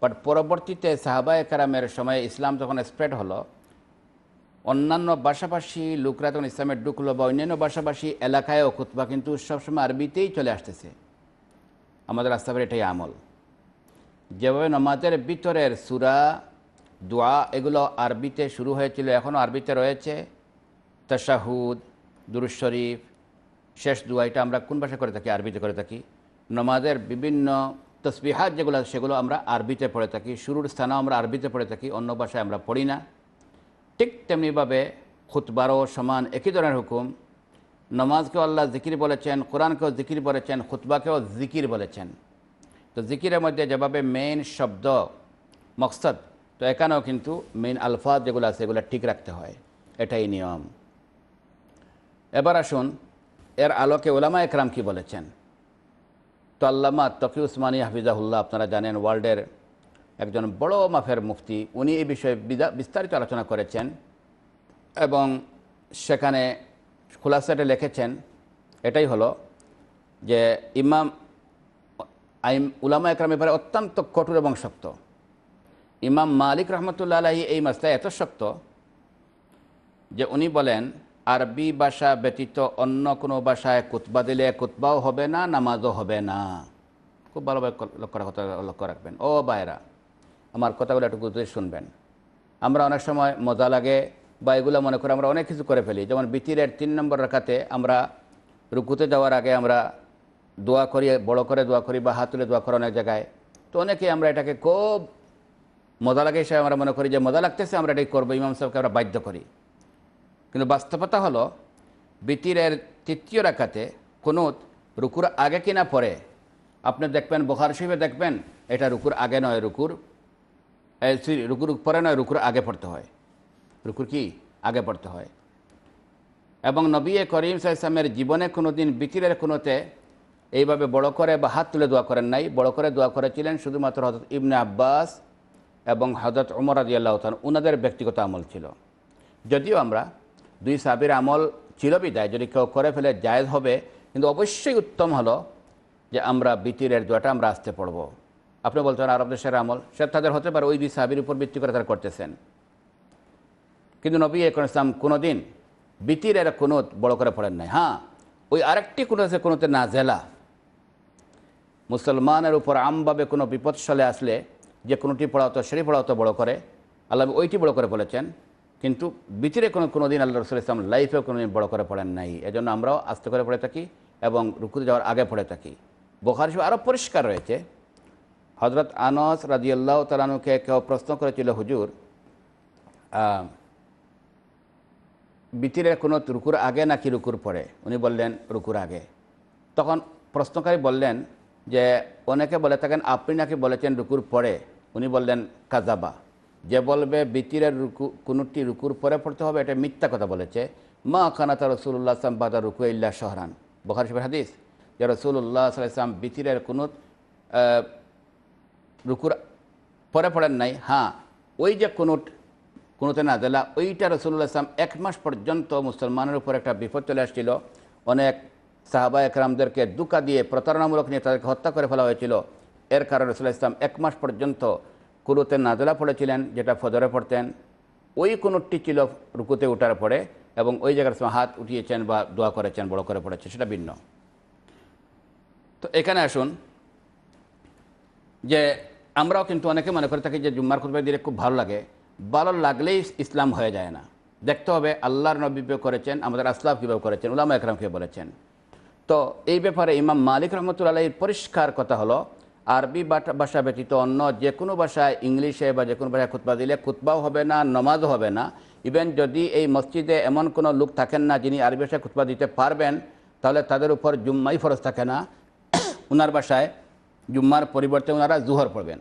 বাট পরবর্তীতে সাহাবা একরামের সময় ইসলাম যখন স্প্রেড হলো অন্যান্য ভাষাভাষী লোকরা তখন ইসলামের ডুকল বা অন্যান্য ভাষাভাষী এলাকায় খুতবা কিন্তু সবসময় আরবিতেই চলে আসতেছে আমাদের আস্তাবের এটাই আমল যেভাবে নমাজের ভিতরের সুরা দোয়া এগুলো আরবিতে শুরু হয়েছিল এখনও আরবিতে রয়েছে তাশাহুদ দুরুশ শরীফ শেষ দোয়া এটা আমরা কোন ভাষায় করে থাকি আরবিতে করে থাকি নমাজের বিভিন্ন তসবিহাত যেগুলো সেগুলো আমরা আরবিতে পড়ে থাকি শুরুর স্থানেও আমরা আরবিতে পড়ে থাকি অন্য ভাষায় আমরা পড়ি না ঠিক তেমনিভাবে খুতবারও সমান একই ধরনের হুকুম নমাজকেও আল্লাহ জিকির বলেছেন কোরআনকেও জিকির বলেছেন খুতবাকেও জিকির বলেছেন তো জিকিরের মধ্যে যেভাবে মেইন শব্দ মকসদ তো এখানেও কিন্তু মেইন আলফাজ যেগুলো আছে এগুলো ঠিক রাখতে হয় এটাই নিয়ম এবার আসুন এর আলোকে ওলামা একরাম কি বলেছেন তো আল্লামা তকি উসমানী হাফিজাহুল্লাহ আপনারা জানেন ওয়ার্ল্ডের একজন বড় মাফের মুফতি উনি এই বিষয়ে বিস্তারিত আলোচনা করেছেন এবং সেখানে খুলাসাটে লিখেছেন এটাই হলো যে ইমাম আইম উলামা একরাম ব্যাপারে অত্যন্ত কঠোর এবং শক্ত ইমাম মালিক রহমতুল্লা আলাহি এই মাসটা এত শক্ত যে উনি বলেন আরবি ভাষা ব্যতীত অন্য কোনো ভাষায় কুতবা দিলে কুতবাও হবে না নামাজও হবে না খুব ভালোভাবে লক্ষ্য রাখবেন ও বায়রা আমার কথাগুলো একটু গুরুত্ব শুনবেন আমরা অনেক সময় মজা লাগে বা এগুলো মনে করে আমরা অনেক কিছু করে ফেলি যেমন বিতিরের তিন নম্বর রাখাতে আমরা রুকুতে যাওয়ার আগে আমরা দোয়া করি বড় করে দোয়া করি বা হাত তুলে দোয়া করে অনেক জায়গায় তো অনেকে আমরা এটাকে খুব মজা লাগে হিসাবে আমরা মনে করি যে মজা লাগতেছে আমরা এটাই করবো ইমাম সাহেবকে আমরা বাধ্য করি কিন্তু বাস্তবতা হলো বিতিরের তৃতীয় রাখাতে কোনো রুকুর আগে কিনা পরে আপনি দেখবেন বোখার শরীফে দেখবেন এটা রুকুর আগে নয় রুকুর রুকুর পরে নয় রুকুর আগে পড়তে হয় রুকুর কি আগে পড়তে হয় এবং নবী করিম সাইসলামের জীবনে কোনো দিন বিকিরের কোনোতে এইভাবে বড় করে বা হাত তুলে দোয়া করেন নাই বড় করে দোয়া করেছিলেন শুধুমাত্র হজরত ইবনে আব্বাস এবং হজরত ওমর আদি আল্লাহ ওনাদের ব্যক্তিগত আমল ছিল যদিও আমরা দুই সাবির আমল ছিল বিদায় যদি কেউ করে ফেলে জায়েজ হবে কিন্তু অবশ্যই উত্তম হলো যে আমরা বিতিরের দোয়াটা আমরা আসতে পড়বো আপনি বলতে পারেন আরব দেশের আমল সে তাদের হতে পারে ওই দুই সাহাবির উপর ভিত্তি করে তারা করতেছেন কিন্তু নবী এখন ইসলাম কোনো দিন বিতির এরা কোনো বড় করে পড়েন নাই হ্যাঁ ওই আরেকটি কোনো আছে কোনোতে না জেলা মুসলমানের উপর আমভাবে কোনো বিপদশালে আসলে যে কোনোটি পড়াতো সেটি পড়াতো বড় করে আল্লাহ ওইটি বড় করে বলেছেন কিন্তু বিতিরে কোনো কোনো দিন আল্লাহ রসুল ইসলাম লাইফে কোনো দিন বড় করে পড়েন নাই এজন্য আমরাও আস্তে করে পড়ে থাকি এবং রুকুতে যাওয়ার আগে পড়ে থাকি বোখার হিসেবে আরও পরিষ্কার রয়েছে হজরত আনস রাজিউল্লাহ তালানুকে কেউ প্রশ্ন করেছিল হুজুর বিতিরের কোনো রুকুর আগে নাকি রুকুর পরে উনি বললেন রুকুর আগে তখন প্রশ্নকারী বললেন যে অনেকে বলে থাকেন আপনি নাকি বলেছেন রুকুর পরে উনি বললেন কাজাবা যে বলবে বিতিরের রুকু কোনোটি রুকুর পরে পড়তে হবে এটা মিথ্যা কথা বলেছে মা খানাতা রসুল্লাহ আসলাম বাদা রুকু ইল্লা সহরান বখার শিবের হাদিস যে রসুল্লাহ সাল্লাম বিতিরের কোনো রুকুর পরে পড়েন নাই হ্যাঁ ওই যে কোনো কোনোতে না দেলা ওইটা রসুল্লাহ ইসলাম এক মাস পর্যন্ত মুসলমানের উপর একটা বিপদ চলে আসছিল অনেক সাহাবা একরামদেরকে দুকা দিয়ে প্রতারণামূলক নিয়ে তাদেরকে হত্যা করে ফেলা হয়েছিল এর কারণে রসুল্লাহ ইসলাম এক মাস পর্যন্ত কুরুতে নাজলা পড়েছিলেন যেটা ফদরে পড়তেন ওই কোনোটি ছিল রুকুতে উঠার পরে এবং ওই জায়গার সময় হাত উঠিয়েছেন বা দোয়া করেছেন বড় করে পড়েছেন সেটা ভিন্ন তো এখানে আসুন যে আমরাও কিন্তু অনেকে মনে করে থাকি যে জুম্মার খুতবা দিলে খুব ভালো লাগে ভালো লাগলেই ইসলাম হয়ে যায় না দেখতে হবে আল্লাহর নবী করেছেন আমাদের আসলাফ কীভাবে করেছেন উলামা একরাম কে বলেছেন তো এই ব্যাপারে ইমাম মালিক রহমতুল্লাহির পরিষ্কার কথা হলো আরবি ভাষা ব্যতীত অন্য যে কোনো ভাষায় ইংলিশে বা যে কোনো ভাষায় খুতবা দিলে খুতবাও হবে না নমাজও হবে না ইভেন যদি এই মসজিদে এমন কোনো লোক থাকেন না যিনি আরবি ভাষায় খুতবা দিতে পারবেন তাহলে তাদের উপর জুম্মাই ফরজ থাকে না ওনার ভাষায় জুম্মার পরিবর্তে ওনারা জুহর পড়বেন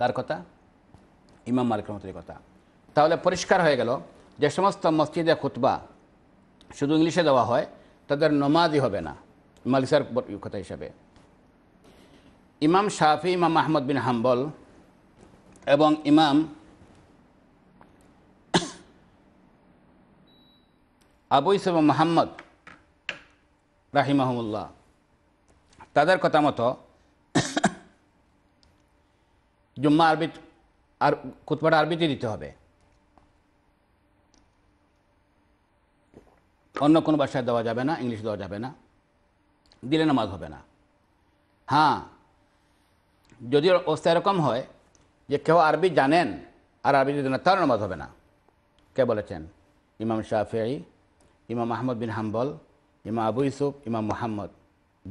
কার কথা ইমাম মালিক রহমতের কথা তাহলে পরিষ্কার হয়ে গেল যে সমস্ত মসজিদে খুতবা শুধু ইংলিশে দেওয়া হয় তাদের নমাজই হবে না মালিসার কথা হিসাবে ইমাম শাহি ইমাম আহমদ বিন হাম্বল এবং ইমাম আবু ইসব মোহাম্মদ রাহিমাহমুল্লাহ তাদের কথা মতো জুম্মা আরবি আর খুতবাটা আরবিতে দিতে হবে অন্য কোনো ভাষায় দেওয়া যাবে না ইংলিশ দেওয়া যাবে না দিলে নামাজ হবে না হ্যাঁ যদি অবস্থা এরকম হয় যে কেউ আরবি জানেন আর আরবি যদি না তার নামাজ হবে না কে বলেছেন ইমাম শাহি ইমাম আহমদ বিন হাম্বল ইমাম আবু ইসুফ ইমাম মোহাম্মদ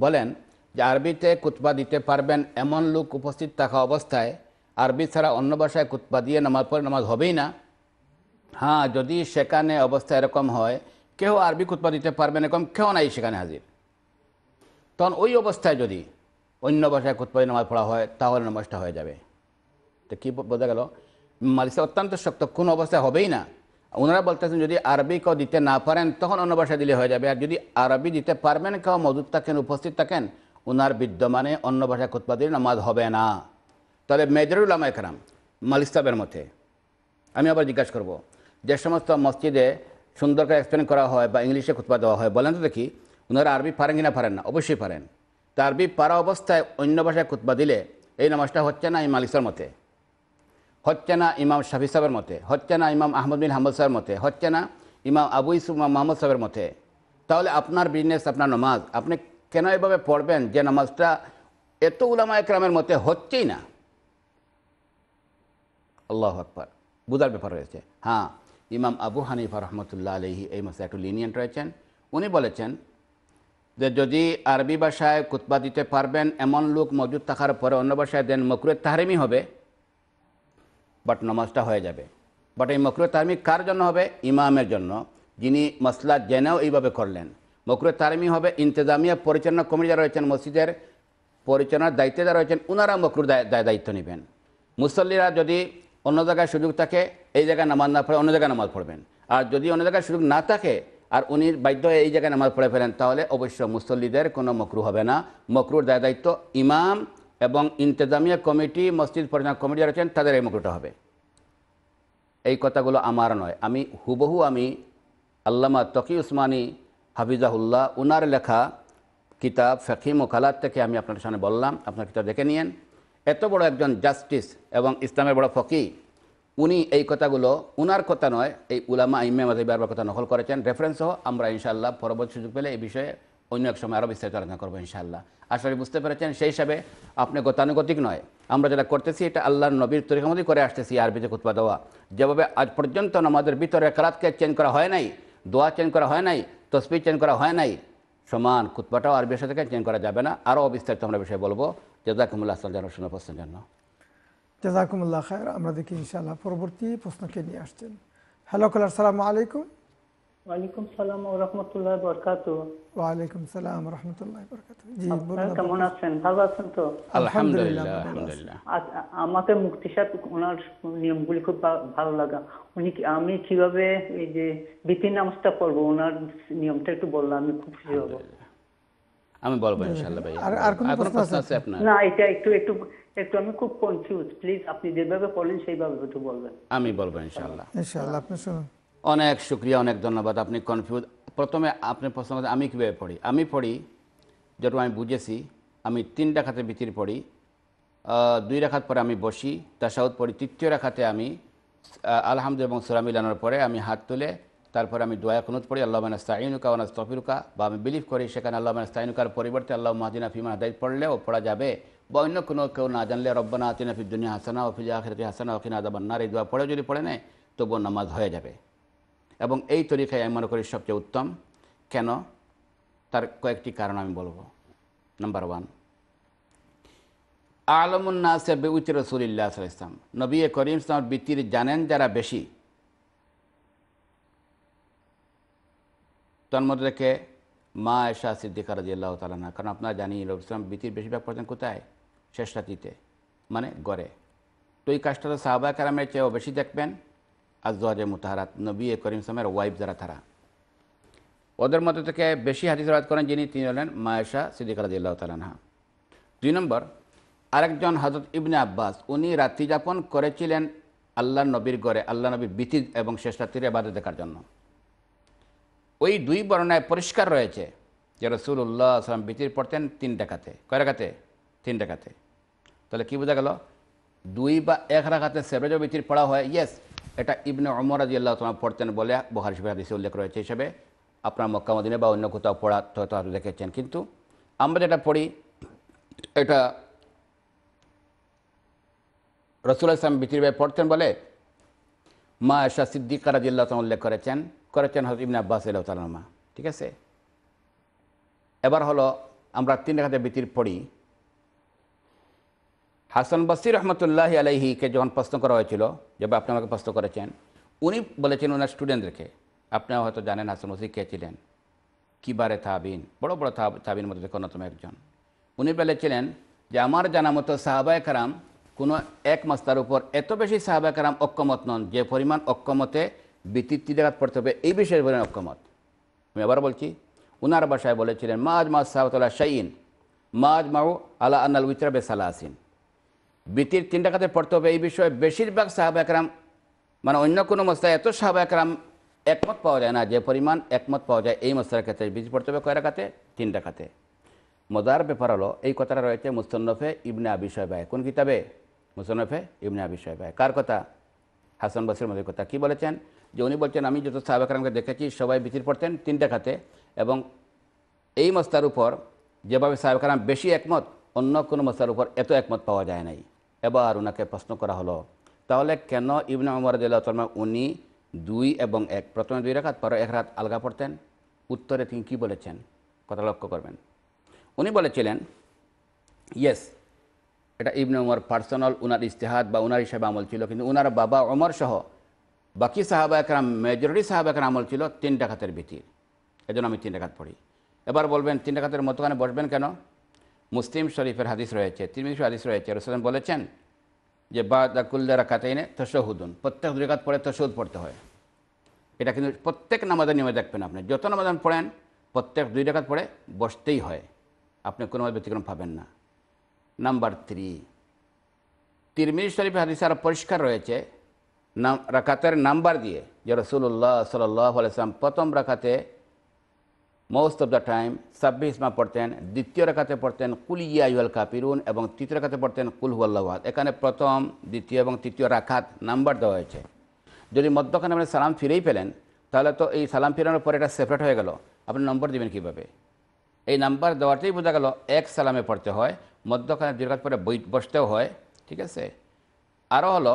বলেন যে আরবিতে কুতবা দিতে পারবেন এমন লোক উপস্থিত থাকা অবস্থায় আরবি ছাড়া অন্য ভাষায় কুতবা দিয়ে নামাজ পড়ে নামাজ হবেই না হ্যাঁ যদি সেখানে অবস্থা এরকম হয় কেউ আরবি কুতবা দিতে পারবেন এরকম কেউ নাই সেখানে হাজির তখন ওই অবস্থায় যদি অন্য ভাষায় কুতবা নামাজ পড়া হয় তাহলে নামাজটা হয়ে যাবে তো কী বোঝা গেল মালিশা অত্যন্ত শক্ত কোনো অবস্থায় হবেই না ওনারা বলতেছেন যদি আরবি কেউ দিতে না পারেন তখন অন্য ভাষায় দিলে হয়ে যাবে আর যদি আরবি দিতে পারবেন কেউ মজুদ থাকেন উপস্থিত থাকেন ওনার বিদ্যমানে অন্য ভাষায় খুতবা দিলে নামাজ হবে না তবে মেজরুল একরাম মালিক সাহেবের মতে আমি আবার জিজ্ঞাসা করব যে সমস্ত মসজিদে সুন্দর করে এক্সপ্লেন করা হয় বা ইংলিশে খুতবা দেওয়া হয় বলেন তো দেখি ওনারা আরবি পারেন কি না পারেন না অবশ্যই পারেন তা আরবি পারা অবস্থায় অন্য ভাষায় খুতবা দিলে এই নামাজটা হচ্ছে না এই মালিকের মতে হচ্ছে না ইমাম শাফি সাহেবের মতে হচ্ছে না ইমাম আহমদ বিন হাম্মদ সাহেবের মতে হচ্ছে না ইমাম আবু ইসুমা মাহমদ সাহেবের মতে তাহলে আপনার বিজনেস আপনার নমাজ আপনি কেন এভাবে পড়বেন যে নামাজটা এত উলামা একরামের মতে হচ্ছেই না আল্লাহ আকবর বুঝার ব্যাপার রয়েছে হ্যাঁ ইমাম আবু হানিফা রহমতুল্লাহ আলহি এই মাসে একটু লিনিয়েন্ট রয়েছেন উনি বলেছেন যে যদি আরবি ভাষায় কুতবা দিতে পারবেন এমন লোক মজুদ থাকার পরে অন্য ভাষায় দেন মকরু তাহারিমি হবে বাট নমাজটা হয়ে যাবে বাট এই মকরু তাহারিমি কার জন্য হবে ইমামের জন্য যিনি মশলা জেনেও এইভাবে করলেন মকরু তারমি হবে ইন্তজামিয়া পরিচালনা কমিটি যারা রয়েছেন মসজিদের পরিচালনার দায়িত্বে যারা রয়েছেন ওনারা মকরুর দায়িত্ব নেবেন মুসল্লিরা যদি অন্য জায়গায় সুযোগ থাকে এই জায়গায় নামাজ না পড়ে অন্য জায়গায় নামাজ পড়বেন আর যদি অন্য জায়গায় সুযোগ না থাকে আর উনি বাধ্য এই জায়গায় নামাজ পড়ে ফেলেন তাহলে অবশ্য মুসল্লিদের কোনো মকরু হবে না মকরুর দায় দায়িত্ব ইমাম এবং ইন্তজামিয়া কমিটি মসজিদ পরিচালনা কমিটি যারা রয়েছেন তাদের এই মকরুটা হবে এই কথাগুলো আমার নয় আমি হুবহু আমি আল্লামা তকি উসমানী হাফিজাহুল্লাহ উনার লেখা কিতাব ও মোকালাত থেকে আমি আপনার সামনে বললাম আপনার কিতাব দেখে নিয়েন এত বড় একজন জাস্টিস এবং ইসলামের বড় ফকি উনি এই কথাগুলো উনার কথা নয় এই উলামা ইমে মাজিবার কথা নকল করেছেন রেফারেন্স সহ আমরা ইনশাআল্লাহ পরবর্তী সুযোগ পেলে এই বিষয়ে অন্য এক সময় আরও বিস্তারিত আলোচনা করবো ইনশাআল্লাহ আসলে বুঝতে পেরেছেন সেই হিসাবে আপনি গতানুগতিক নয় আমরা যেটা করতেছি এটা আল্লাহর নবীর তরিকা মধ্যেই করে আসতেছি আরবিতে কুতবা দেওয়া যেভাবে আজ পর্যন্ত আমাদের ভিতরে কালাতকে চেঞ্জ করা হয় নাই দোয়া চেঞ্জ করা হয় নাই তসবি চেঞ্জ করা হয় নাই সমান কুতবাটাও আরবি বিষয় থেকে চেঞ্জ করা যাবে না আরও বিস্তারিত আমরা বিষয়ে বলবো জেজাকুমুল্লাহ আসলাম যেন শুনে প্রশ্নের জন্য জেজাকুমুল্লাহ খায়ের আমরা দেখি ইনশাআল্লাহ পরবর্তী প্রশ্নকে নিয়ে আসছেন হ্যালো কলার সালামু আলাইকুম ওয়ালাইকুম ও আচ্ছা, ভালো আছেন তো আচ্ছা, আমাকে মুক্তি ওনার নিয়মগুলি খুব ভালো লাগা উনি আমি কিভাবে এই যে বিতি নামাজটা পড়বো ওনার নিয়মটা একটু বললাম আমি খুব খুশি হব আমি বলবো ইনশাআল্লাহ ভাই আর কোনো প্রশ্ন আছে আপনার না এটা একটু একটু একটু আমি খুব কনফিউজ প্লিজ আপনি যেভাবে পড়লেন সেইভাবে একটু বলবেন আমি বলবো ইনশাআল্লাহ ইনশাআল্লাহ আপনি শুনুন অনেক শুক্রিয়া অনেক ধন্যবাদ আপনি কনফিউজ প্রথমে আপনি প্রশ্ন আমি কীভাবে পড়ি আমি পড়ি যেটুকু আমি বুঝেছি আমি তিন রাখাতে বিতির পড়ি দুই রাখাত পরে আমি বসি সাউথ পড়ি তৃতীয় রাখাতে আমি আলহামদু এবং সুরামিলানোর পরে আমি হাত তুলে তারপরে আমি দোয়া কুনুত পড়ি আল্লাহ মানাস্তাইনুকা ওনাস্তফিরুকা বা আমি বিলিভ করি সেখানে আল্লাহ মানাস্তাইনুকার পরিবর্তে আল্লাহ মাহাদিনা ফিমা হাদাই পড়লেও পড়া যাবে বা অন্য কোনো কেউ না জানলে রব্বানা আতিনা ফিদ্দুনিয়া হাসানা ওফিজা আখিরাতি হাসানা ওখিনা আদাবান্নার এই দোয়া পড়েও যদি পড়ে নেয় তবুও নামাজ হয়ে যাবে এবং এই তরিকায় আমি মনে করি সবচেয়ে উত্তম কেন তার কয়েকটি কারণ আমি বলবো নাম্বার ওয়ান আলমুন্নাসে বেউচ রসুলিল্লা ইসলাম নবী করিম ইসলাম বৃত্তির জানেন যারা বেশি তন্মধ্যে রেখে মা এশা সিদ্দিকা তালা না কারণ আপনারা জানি নবী ইসলাম বৃত্তির বেশিরভাগ পর্যন্ত কোথায় শেষ রাতিতে মানে গড়ে তো এই কাজটা তো সাহবা কারামের চেয়েও বেশি দেখবেন আজওয়াজে মুতাহারাত নবী করিম ইসলামের ওয়াইফ যারা তারা ওদের মধ্যে থেকে বেশি হাদিস রাত করেন যিনি তিনি হলেন মায়েশা সিদ্দিক রাজিল্লাহ তালানহা দুই নম্বর আরেকজন হজরত ইবনে আব্বাস উনি রাত্রি যাপন করেছিলেন আল্লাহ নবীর গড়ে আল্লাহ নবীর বিথি এবং শেষ রাত্রির আবাদত দেখার জন্য ওই দুই বর্ণায় পরিষ্কার রয়েছে যে রসুল্লাহ আসলাম বিতির পড়তেন তিন ডাকাতে কয় রাখাতে তিন ডাকাতে তাহলে কী বোঝা গেল দুই বা এক রাখাতে সেবেজ বিতির পড়া হয় ইয়েস এটা ইবনে অমর আজি আল্লাহ তোমার পড়তেন বলে বহার হিসেবে হাদিসে উল্লেখ রয়েছে হিসেবে আপনার মক্কামদিনে বা অন্য কোথাও পড়া হয়তো হয়তো দেখেছেন কিন্তু আমরা যেটা পড়ি এটা রসুল ইসলাম বিতিরভাই পড়তেন বলে মা এশা সিদ্দিক আল্লাহ তোমার উল্লেখ করেছেন করেছেন হজরত ইবনে আব্বাস আল্লাহ মা ঠিক আছে এবার হলো আমরা তিন রেখাতে বিতির পড়ি হাসান বসির রহমতুল্লাহ আলহিকে যখন প্রশ্ন করা হয়েছিল যে আপনি আমাকে প্রশ্ন করেছেন উনি বলেছেন ওনার স্টুডেন্টদেরকে আপনি হয়তো জানেন হাসান বসির কে ছিলেন বারে থাবিন বড় বড় থাবিন মধ্যে অন্যতম একজন উনি বলেছিলেন যে আমার জানা মতো সাহাবায় কারাম কোনো এক মাস্তার উপর এত বেশি সাহাবায় কারাম অক্ষমত নন যে পরিমাণ অক্ষমতে বিতৃপ্তি জায়গা পড়তে হবে এই বিষয়ের পরিমাণ অক্ষমত আমি আবার বলছি উনার বাসায় বলেছিলেন মাজ মাজ সাহাবতলা শাইন মাজ মাউ আলা আন্নাল উইচরা বেসালা আসিন বিতির তিনটা কাতে পড়তে হবে এই বিষয়ে বেশিরভাগ সাহাবা একরাম মানে অন্য কোনো মশলায় এত সাহাবা একরাম একমত পাওয়া যায় না যে পরিমাণ একমত পাওয়া যায় এই মশলার ক্ষেত্রে বিতির পড়তে হবে কয় টাকাতে তিন খাতে মজার ব্যাপার হলো এই কথাটা রয়েছে মুস্তন্নফে ইবনে আবি সাহেবায় কোন কিতাবে মুস্তন্নফে ইবনে আবি সাহেবায় কার কথা হাসান বসির মধ্যে কথা কী বলেছেন যে উনি বলছেন আমি যত একরামকে দেখেছি সবাই বিতির পড়তেন তিনটা খাতে এবং এই মস্তার উপর যেভাবে সাহেব একরাম বেশি একমত অন্য কোনো মস্তার উপর এত একমত পাওয়া যায় নাই এবার ওনাকে প্রশ্ন করা হলো তাহলে কেন ইবনা উমর দিল্লাহমা উনি দুই এবং এক প্রথমে দুই রাখাত পরে এক রাত আলগা পড়তেন উত্তরে তিনি কী বলেছেন কথা লক্ষ্য করবেন উনি বলেছিলেন ইয়েস এটা ইবনে উমর পার্সোনাল উনার ইস্তেহাদ বা উনার হিসাবে আমল ছিল কিন্তু উনার বাবা অমর সহ বাকি সাহাবা একরাম মেজরিটি সাহাবা একরাম আমল ছিল তিন ডাকাতের ভিত্তির এজন্য আমি তিন ডাকাত পড়ি এবার বলবেন তিন ডাকাতের মতখানে বসবেন কেন মুসলিম শরীফের হাদিস রয়েছে তিরমিশ হাদিস রয়েছে রসুলাম বলেছেন যে বা দাকুল্লা রাখাতাইনে তশহুদুন প্রত্যেক দুরিকাত পড়ে তশহুদ পড়তে হয় এটা কিন্তু প্রত্যেক নামাজের নিয়মে দেখবেন আপনি যত নামাজ পড়েন প্রত্যেক দুই রেখাত পড়ে বসতেই হয় আপনি কোনো ব্যতিক্রম পাবেন না নাম্বার থ্রি তিরমিজ শরীফ হাদিস আরও পরিষ্কার রয়েছে নাম রাকাতের নাম্বার দিয়ে যে রসুল্লাহ সাল্লাহ আলাইসলাম প্রথম রাখাতে মোস্ট অফ দ্য টাইম সাব্বি ইসমা পড়তেন দ্বিতীয় রেখাতে পড়তেন কুল ইয়াইল কাপিরুন এবং তৃতীয় রেখাতে পড়তেন কুল হুয়াল্লাহাদ এখানে প্রথম দ্বিতীয় এবং তৃতীয় রাখাত নাম্বার দেওয়া হয়েছে যদি মধ্যখানে আপনি সালাম ফিরেই পেলেন তাহলে তো এই সালাম ফিরানোর পরে এটা সেপারেট হয়ে গেল আপনি নম্বর দেবেন কীভাবে এই নাম্বার দেওয়াটাই বোঝা গেল এক সালামে পড়তে হয় মধ্যখানে দীর্ঘাত পরে বসতেও হয় ঠিক আছে আরও হলো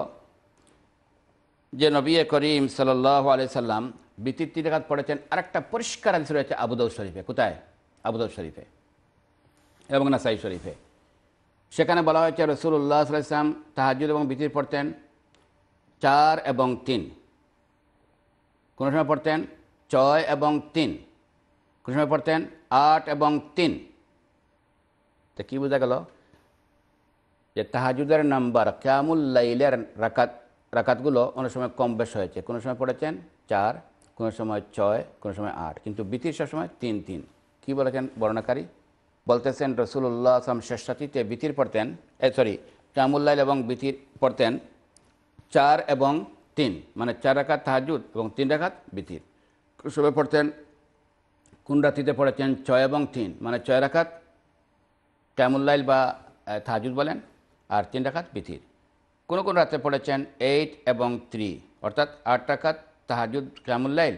যে নবী করিম সাল আলি সাল্লাম বিতির তিরাকাত পড়েছেন আরেকটা পরিষ্কার আদিস রয়েছে আবুদৌ শরীফে কোথায় আবুদৌ শরীফে এবং নাসাই শরীফে সেখানে বলা হয়েছে রসুল্লাহ সাল্লাম তাহাজুদ এবং বিতির পড়তেন চার এবং তিন কোনো সময় পড়তেন ছয় এবং তিন কোনো সময় পড়তেন আট এবং তিন তো কী বোঝা গেল যে তাহাজুদের নাম্বার ক্যামুল্লাইলের রাকাত রাকাতগুলো অনেক সময় কম বেশ হয়েছে কোনো সময় পড়েছেন চার কোনো সময় ছয় কোনো সময় আট কিন্তু বিতির সবসময় তিন তিন কী বলেছেন বর্ণাকারী বলতেছেন রসুল্লাহ আসলাম শেষাতিতে সাথীতে বিতির পড়তেন এ সরি কামুল্লাইল এবং বিতির পড়তেন চার এবং তিন মানে চার রাখাত তাহাজুদ এবং তিন রাখাত বিতির সবে পড়তেন কোন রাত্রিতে পড়েছেন ছয় এবং তিন মানে ছয় রাখাত ক্যামুল্লাইল বা তাহাজুদ বলেন আর তিন রাখাত বিথির কোন কোন রাতে পড়েছেন এইট এবং থ্রি অর্থাৎ আট রাখাত তাহাজুদ ক্যামুল্লাইল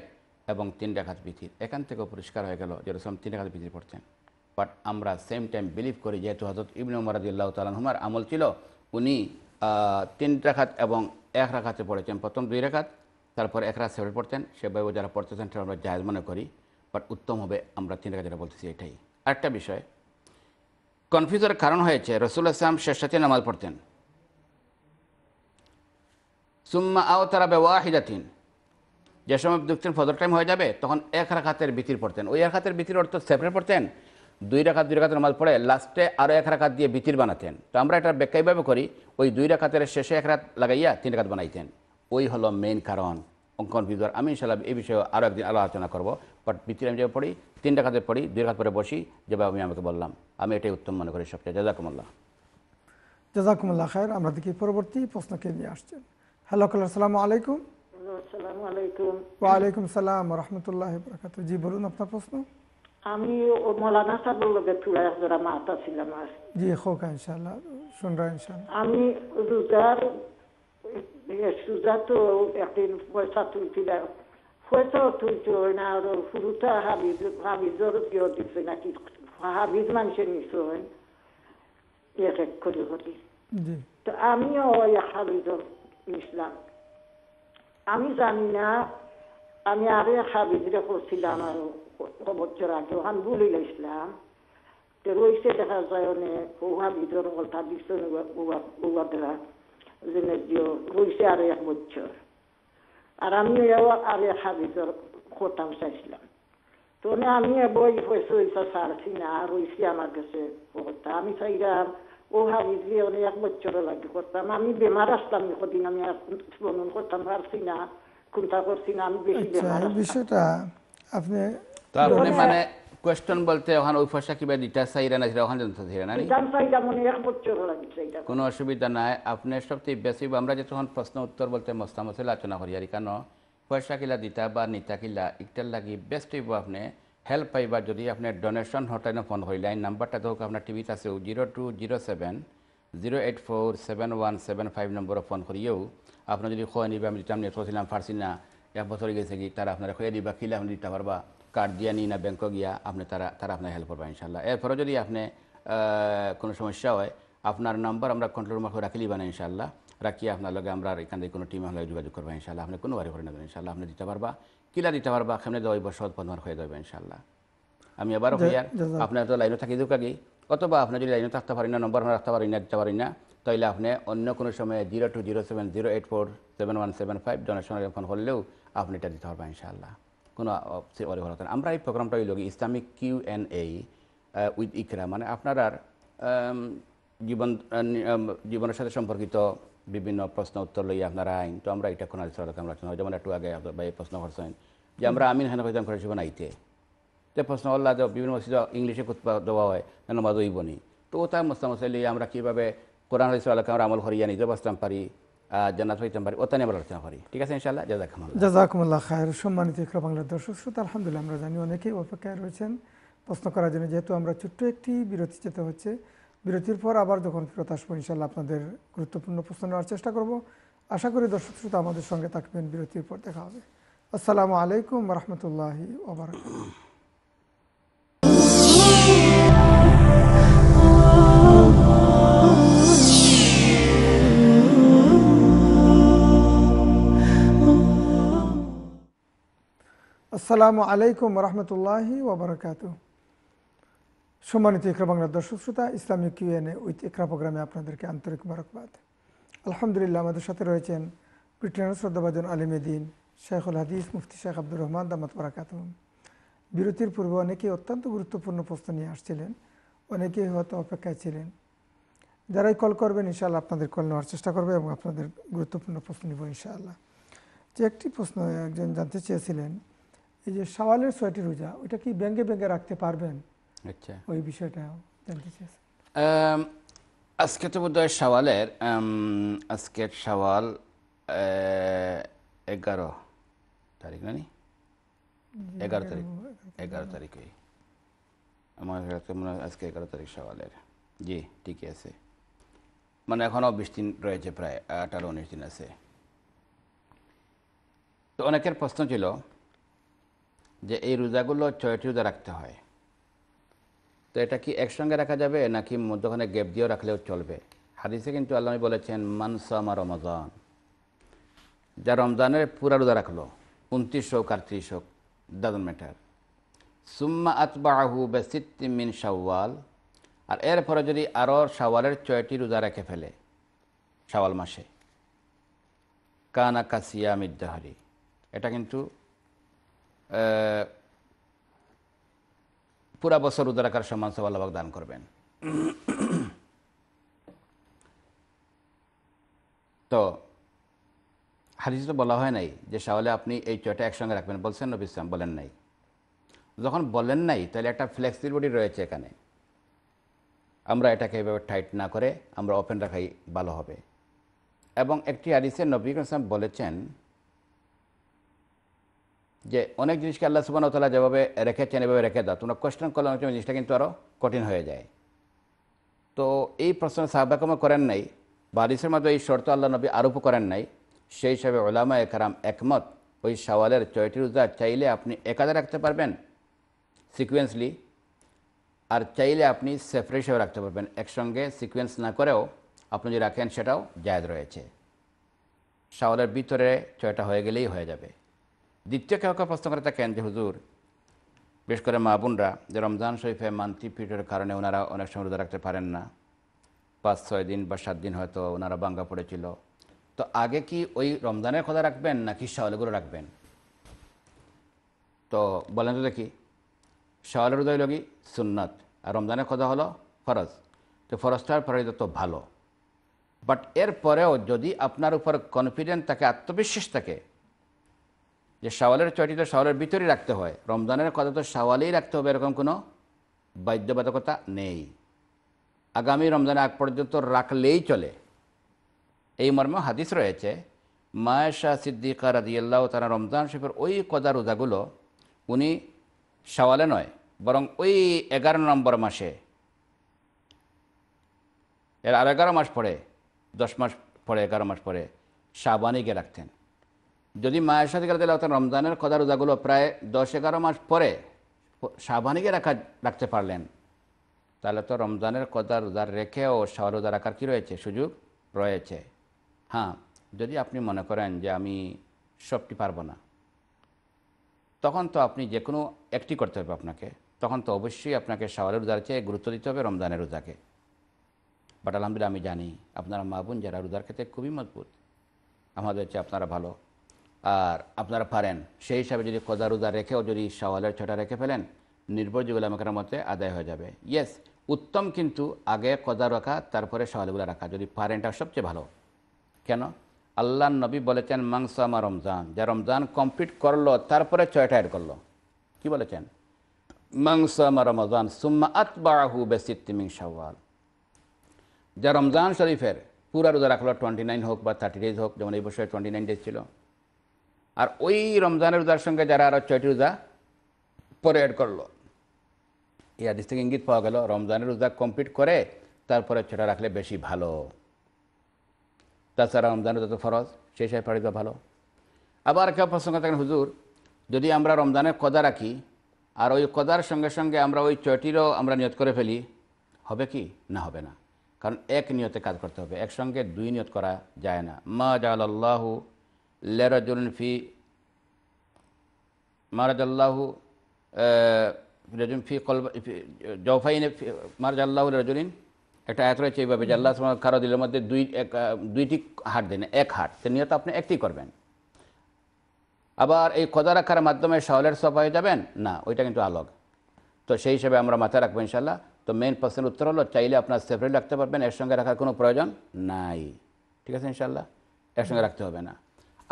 এবং তিন রাখাত বিথির এখান থেকেও পরিষ্কার হয়ে গেল যে তিন রাখাত বিথির পড়ছেন বাট আমরা সেম টাইম বিলিভ করি যেহেতু হজরত ইবন মরাদিল্লাহ তালানহুমার আমল ছিল উনি তিন রাখাত এবং এক রাখাতে পড়েছেন প্রথম দুই রাখাত তারপর এক রাত সেভেন পড়তেন সেভাবে যারা পড়তেছেন সেটা আমরা জায়জ মনে করি বাট উত্তম হবে আমরা তিন রাখা যারা বলতেছি এটাই আরেকটা বিষয় কনফিউজের কারণ হয়েছে রসুল আসলাম শেষ সাথে নামাজ পড়তেন সুম্মা আও তারা বেওয়াহিদাতিন যে সময় দুঃখের ফজর টাইম হয়ে যাবে তখন এক রাখাতের বিতির পড়তেন ওই এক হাতের ভিতির অর্থ সেপারেট পড়তেন দুই রাখাত দুই রাখাতের মাঝ পড়ে লাস্টে আরও এক রাখাত দিয়ে বিতির বানাতেন তো আমরা এটা বেকাইভাবে করি ওই দুই রাখাতের শেষে এক রাত লাগাইয়া তিন রাখাত বানাইতেন ওই হলো মেইন কারণ অঙ্কন বিদর আমি ইনশাল্লাহ এই বিষয়ে আরও একদিন আলোচনা করবো বাট বিতির আমি যে পড়ি তিন রাখাতে পড়ি দুই রাখাত পরে বসি যেভাবে আমি আমাকে বললাম আমি এটাই উত্তম মনে করি সবচেয়ে জাজাকুমল্লাহ জাজাকুমুল্লাহ খায়ের আমরা দেখি পরবর্তী প্রশ্নকে নিয়ে আসছেন হ্যালো কলার সালামু আলাইকুম ওয়ালাইকুম সালাম রহমতুল্লাহ বরকাত জি বলুন আপনার প্রশ্ন আমি মৌলানা সাহেব লগে তুলাই জোড়া মাতা ছিলাম আর জি হোক ইনশাআল্লাহ শুনরা ইনশাআল্লাহ আমি রোজার রোজা তো একদিন পয়সা তুলছিলাম পয়সাও তুলছে না আর ফুরুতা হাবিজ হাবিজর কেউ দিছে নাকি হাবিজ মানুষের নিছে এক এক করে হলি তো আমিও হাবিজর მისლა ამიზანინა ამი არი ხაბიძე ხოსი დამა ხობოჭრაძე ანგული ისლა დროისე დაღაზაიონე ხაბიძე როგორც აბისტონე უა უა დრა ზენეძიო როისე არი ხობოჭო არამია არი ხაბიძე ხოთავსაშლა თორემ ამი ბოი ხოსი სასარცინა როისი ამაგზე ხოთა ამი საიდა ও হাবি যে এক বছর লাগে করতাম আমি বেমার আসতাম কদিন আমি ভ্রমণ করতাম পারছি না কুন্তা করছি না আমি বেশি আচ্ছা, বেমার বিষয়টা আপনি তারপরে মানে কোয়েশ্চন বলতে ওখানে ওই ফসা কিবা দিটা চাইরা না ওখানে জানতে চাইরা না কোনো অসুবিধা নাই আপনি সবচেয়ে বেশি আমরা যে তখন প্রশ্ন উত্তর বলতে মস্তামসিল আলোচনা করি আর কেন পয়সা কিলা দিতা বা নিতা কিলা ইটার লাগি বেস্ট হইব আপনি হেল্প পাইবা যদি আপনার ডোনেশন হটাইন ফোন হই লাইন নাম্বারটা দেখো আপনার টিভিতে আছে zero two zero seven zero eight four seven one seven five নম্বর ফোন করিও আপনার যদি খোয়া নিবে আমি যেটা ছিলাম ফার্সি না এক বছর গেছে কি তারা আপনারা খোয়া দিবা কিলা আপনি দিতে পারবা কার্ড দিয়ে নিই না ব্যাংকে গিয়া আপনি তারা তারা আপনার হেল্প করবা ইনশাল্লাহ এরপরে যদি আপনি কোনো সমস্যা হয় আপনার নাম্বার আমরা কন্ট্রোল রুমে রাখি লিবা না ইনশাল্লাহ রাখিয়ে আপনার লগে আমরা এখান থেকে কোনো টিম আপনার যোগাযোগ করবা ইনশাল্লাহ আপনি কোনো বাড়ি করে নেবেন ইনশাল্লাহ আপনি দিতে পারবা কিলা দিতে পারবা সামনে দেওয়া বছর পনোয়ার হয়ে যাবে ইনশাল্লাহ আমি আবারও ভাইয়া আপনার তো লাইনে থাকি দুক অথবা আপনি যদি লাইনে থাকতে পারি না নম্বর রাখতে পারি না দিতে পারি না তাইলে আপনি অন্য কোনো সময় zero two zero seven zero eight four seven one seven five জনসংখ্যা ফোন করলেও আপনি এটা দিতে পারবেন ইনশাল্লাহ কোনো অরিঘরতা আমরা এই প্রোগ্রামটা লোক Islamic Q N A with Iqra মানে আপনার জীবন জীবনের সাথে সম্পর্কিত বিভিন্ন প্রশ্ন উত্তর লইয়া আপনারা আইন তো আমরা এটা কোনো আলোচনা দরকার যেমন একটু আগে ভাই প্রশ্ন করছেন যে আমরা আমিন হেন হইতাম করে জীবন আইতে যে প্রশ্ন আল্লাহ বিভিন্ন মসজিদ ইংলিশে কুতবা দেওয়া হয় হেন মাদ ইবনি তো ও তার মস্তা মশাই আমরা কীভাবে কোরআন হয়েছে আল্লাহকে আমরা আমল করিয়া নিজে বাঁচতাম পারি জান্নাত হইতাম পারি ও তাই আমরা আলোচনা করি ঠিক আছে ইনশাল্লাহ জাজাকুমুল জাজাকুমুল্লাহ খায়ের সম্মানিত ইকরা বাংলার দর্শক শ্রোতা আলহামদুলিল্লাহ আমরা জানি অনেকেই অপেক্ষায় রয়েছেন প্রশ্ন করার জন্য যেহেতু আমরা ছোট্ট একটি বিরতি যেতে হচ্ছে বিরতির পর আবার যখন ফেরত আসবো ইনশাল্লাহ আপনাদের গুরুত্বপূর্ণ প্রশ্ন নেওয়ার চেষ্টা করব আশা করি দর্শক শ্রোতা আমাদের সঙ্গে থাকবেন বিরতির পর দেখা হবে আসসালামু আলাইকুম রহমতুল্লাহ আসসালামু আলাইকুম রহমতুল্লাহ ওবরাকাতু সম্মানিত ইকরা বাংলার দর্শক শ্রোতা ইসলামিক কিউএনএ উইথ ইকরা প্রোগ্রামে আপনাদেরকে আন্তরিক মারকবাদ আলহামদুলিল্লাহ আমাদের সাথে রয়েছেন ব্রিটেনের শ্রদ্ধাভাজন আলিমেদিন শেখুল হাদিস মুফতি শেখ আব্দুর রহমান দামাত বারাকাত বিরতির পূর্বে অনেকেই অত্যন্ত গুরুত্বপূর্ণ প্রশ্ন নিয়ে আসছিলেন অনেকেই হয়তো অপেক্ষায় ছিলেন যারাই কল করবেন ইনশাআল্লাহ আপনাদের কল নেওয়ার চেষ্টা করবে এবং আপনাদের গুরুত্বপূর্ণ প্রশ্ন নিব ইনশাআল্লাহ যে একটি প্রশ্ন একজন জানতে চেয়েছিলেন এই যে সওয়ালের ছয়টি রোজা ওইটা কি ব্যাঙ্গে ব্যাঙ্গে রাখতে পারবেন আচ্ছা ওই বিষয়টা জানতে আজকে তো বোধহয় সওয়ালের আজকের সওয়াল এগারো তারিখ না এগারো তারিখ এগারো তারিখে আমার মনে হয় আজকে এগারো তারিখ সওয়ালের জি ঠিকই আছে মানে এখনও বিশ দিন রয়েছে প্রায় আঠারো উনিশ দিন আছে তো অনেকের প্রশ্ন ছিল যে এই রোজাগুলো ছয়টি রোজা রাখতে হয় তো এটা কি একসঙ্গে রাখা যাবে নাকি মধ্যখানে গ্যাপ দিয়েও রাখলেও চলবে হাদিসে কিন্তু আল্লাহ বলেছেন মানসামা রমজান যা রমজানের পুরা রোজা রাখলো উনত্রিশ হোক আর ত্রিশ হোক দাদন ম্যাটার সুম্মা আতবাহু বেসিত্তি মিন সাওয়াল আর এরপরে যদি আরও সাওয়ালের ছয়টি রোজা রেখে ফেলে সাওয়াল মাসে কানা কাসিয়া মিদ্দাহারি এটা কিন্তু পুরা বছর রোজা রাখার সম্মান সব আল্লাহ দান করবেন তো হাদিস তো বলা হয় নাই যে সাহলে আপনি এই চটা একসঙ্গে রাখবেন বলছেন নবী ইসলাম বলেন নাই যখন বলেন নাই তাহলে একটা ফ্লেক্সিবিলিটি রয়েছে এখানে আমরা এটাকে এভাবে টাইট না করে আমরা ওপেন রাখাই ভালো হবে এবং একটি হাদিসে নবী ইসলাম বলেছেন যে অনেক জিনিসকে আল্লাহ সুবান তালা যেভাবে রেখেছেন এভাবে রেখে দাও তোমরা কোয়েশ্চেন করলে অনেক জিনিসটা কিন্তু আরও কঠিন হয়ে যায় তো এই প্রশ্ন সাহবাকমা করেন নাই বাদিসের মধ্যে এই শর্ত আল্লাহ নবী আরোপ করেন নাই সেই হিসাবে ওলামা একরাম একমত ওই সওয়ালের ছয়টি রোজা চাইলে আপনি একাদা রাখতে পারবেন সিকুয়েন্সলি আর চাইলে আপনি সেপারেট হিসেবে রাখতে পারবেন একসঙ্গে সিকুয়েন্স না করেও আপনি যদি রাখেন সেটাও জায়দ রয়েছে সাওয়ালের ভিতরে ছয়টা হয়ে গেলেই হয়ে যাবে দ্বিতীয় কেউ কেউ প্রশ্ন করে থাকেন যে হুজুর বিশেষ করে মা বোনরা যে রমজান শরীফে মান্থলি পিরিয়ডের কারণে ওনারা অনেক সময় রোজা রাখতে পারেন না পাঁচ ছয় দিন বা সাত দিন হয়তো ওনারা বাঙ্গা পড়েছিল তো আগে কি ওই রমজানের খোদা রাখবেন নাকি শাওয়ালগুলো রাখবেন তো বলেন তো দেখি শাওয়ালের রোজা হলো কি সুন্নাত আর রমজানের খোদা হলো ফরজ তো ফরজটার ফরজ তো ভালো বাট এরপরেও যদি আপনার উপর কনফিডেন্ট থাকে আত্মবিশ্বাস থাকে যে সাওয়ালের ছয়টি তো সাওয়ালের ভিতরেই রাখতে হয় রমজানের কথা তো সাওয়ালেই রাখতে হবে এরকম কোনো বাধ্যবাধকতা নেই আগামী রমজানে আগ পর্যন্ত রাখলেই চলে এই মর্মে হাদিস রয়েছে মায়েশা সিদ্দিকা রাজিয়াল্লাহ তারা রমজান শরীফের ওই কদা রোজাগুলো উনি সওয়ালে নয় বরং ওই এগারো নম্বর মাসে এর আর এগারো মাস পরে দশ মাস পরে এগারো মাস পরে শাহবানে গিয়ে রাখতেন যদি মায়ের সাথে গেলে তাহলে অর্থাৎ রমজানের খোদা রোজাগুলো প্রায় দশ এগারো মাস পরে সাবানিকে রাখা রাখতে পারলেন তাহলে তো রমজানের কদা রোজা ও শাওয়ার রোজা রাখার কী রয়েছে সুযোগ রয়েছে হ্যাঁ যদি আপনি মনে করেন যে আমি সবটি পারবো না তখন তো আপনি যে কোনো একটি করতে হবে আপনাকে তখন তো অবশ্যই আপনাকে শাওয়ালের রোজার চেয়ে গুরুত্ব দিতে হবে রমজানের রোজাকে বাট আলহামদুলিল্লাহ আমি জানি আপনারা মা বোন যারা রোজার ক্ষেত্রে খুবই মজবুত আমাদের চেয়ে আপনারা ভালো আর আপনারা পারেন সেই হিসাবে যদি কজা রোজা রেখেও যদি সওয়ালের ছটা রেখে ফেলেন নির্ভরযোগ্য আমাকে মতে আদায় হয়ে যাবে ইয়েস উত্তম কিন্তু আগে কজা রাখা তারপরে সওয়ালগুলো রাখা যদি পারেন এটা সবচেয়ে ভালো কেন আল্লাহ নবী বলেছেন মাংসামা রমজান যা রমজান কমপ্লিট করলো তারপরে ছয়টা অ্যাড করলো কি বলেছেন মাংসামা রমজান সুম্মা আতবাহু তিমিং সওয়াল যা রমজান শরীফের পুরা রোজা রাখলো টোয়েন্টি নাইন হোক বা থার্টি ডেজ হোক যেমন এই বছর টোয়েন্টি নাইন ডেজ ছিল আর ওই রমজানের রোজার সঙ্গে যারা আরও ছয়টি রোজা পরে অ্যাড করলো এই আদেশ থেকে ইঙ্গিত পাওয়া গেল রমজানের রোজা কমপ্লিট করে তারপরে ছটা রাখলে বেশি ভালো তাছাড়া রমজানের যত ফরজ সেই সাহেব পাড়ি ভালো আবার কেউ প্রসঙ্গ থাকেন হুজুর যদি আমরা রমজানের কদা রাখি আর ওই কদার সঙ্গে সঙ্গে আমরা ওই ছয়টিরও আমরা নিয়ত করে ফেলি হবে কি না হবে না কারণ এক নিয়তে কাজ করতে হবে একসঙ্গে দুই নিয়ত করা যায় না মা জাল আল্লাহু لرجل في مرض الله رجل في قلب জৌফাইন مرض الله لرجل একটা আয়ত রয়েছে এইভাবে যে আল্লাহ কারো দিলের মধ্যে দুই এক দুইটি হাট দেন এক হাট সে নিয়ত আপনি একটি করবেন আবার এই খোদা রাখার মাধ্যমে সহলের সফা হয়ে যাবেন না ওইটা কিন্তু আলোক তো সেই হিসেবে আমরা মাথায় রাখবো ইনশাল্লাহ তো মেন প্রশ্নের উত্তর হলো চাইলে আপনার সেফারি রাখতে পারবেন এর সঙ্গে রাখার কোনো প্রয়োজন নাই ঠিক আছে ইনশাল্লাহ এর সঙ্গে রাখতে হবে না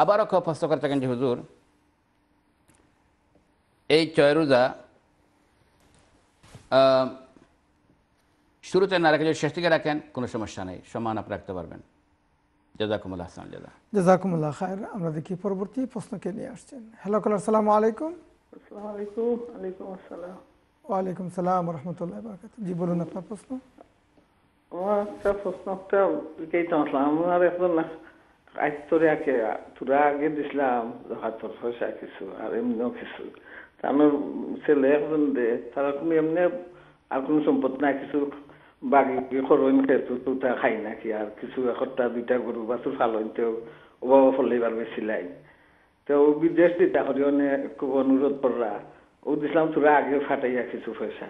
আবারও খফস্ত করে থাকেন যে হুজুর এই চয় রোজা শুরুতে না রাখে যদি শেষ থেকে রাখেন কোনো সমস্যা নেই সমান আপনি রাখতে পারবেন জাজাকুমুল্লাহ জাজা জাজাকুমুল্লাহ খায়ের আমরা দেখি পরবর্তী প্রশ্নকে নিয়ে আসছেন হ্যালো কলার সালাম আলাইকুম ওয়ালাইকুম সালাম রহমতুল্লাহ বারকাত জি বলুন আপনার প্রশ্ন আমার একটা প্রশ্ন একটা আমার Hay historia que আগে gibt Islam, da কিছু আর এমনিও কিছু আমি ছেলে একজন দে তারা তুমি এমনি আর কোনো সম্পদ না কিছু বাকি খরণ খেয়েছো তুটা খাই নাকি আর কিছু একটা দুইটা গরু বা তোর ফালনতেও অভাব ফলে এবার বেশিলাই তো বিদেশ দিতে করি অনেক খুব অনুরোধ করলা ও দিছিলাম তোরা আগে ফাটাইয়া কিছু পয়সা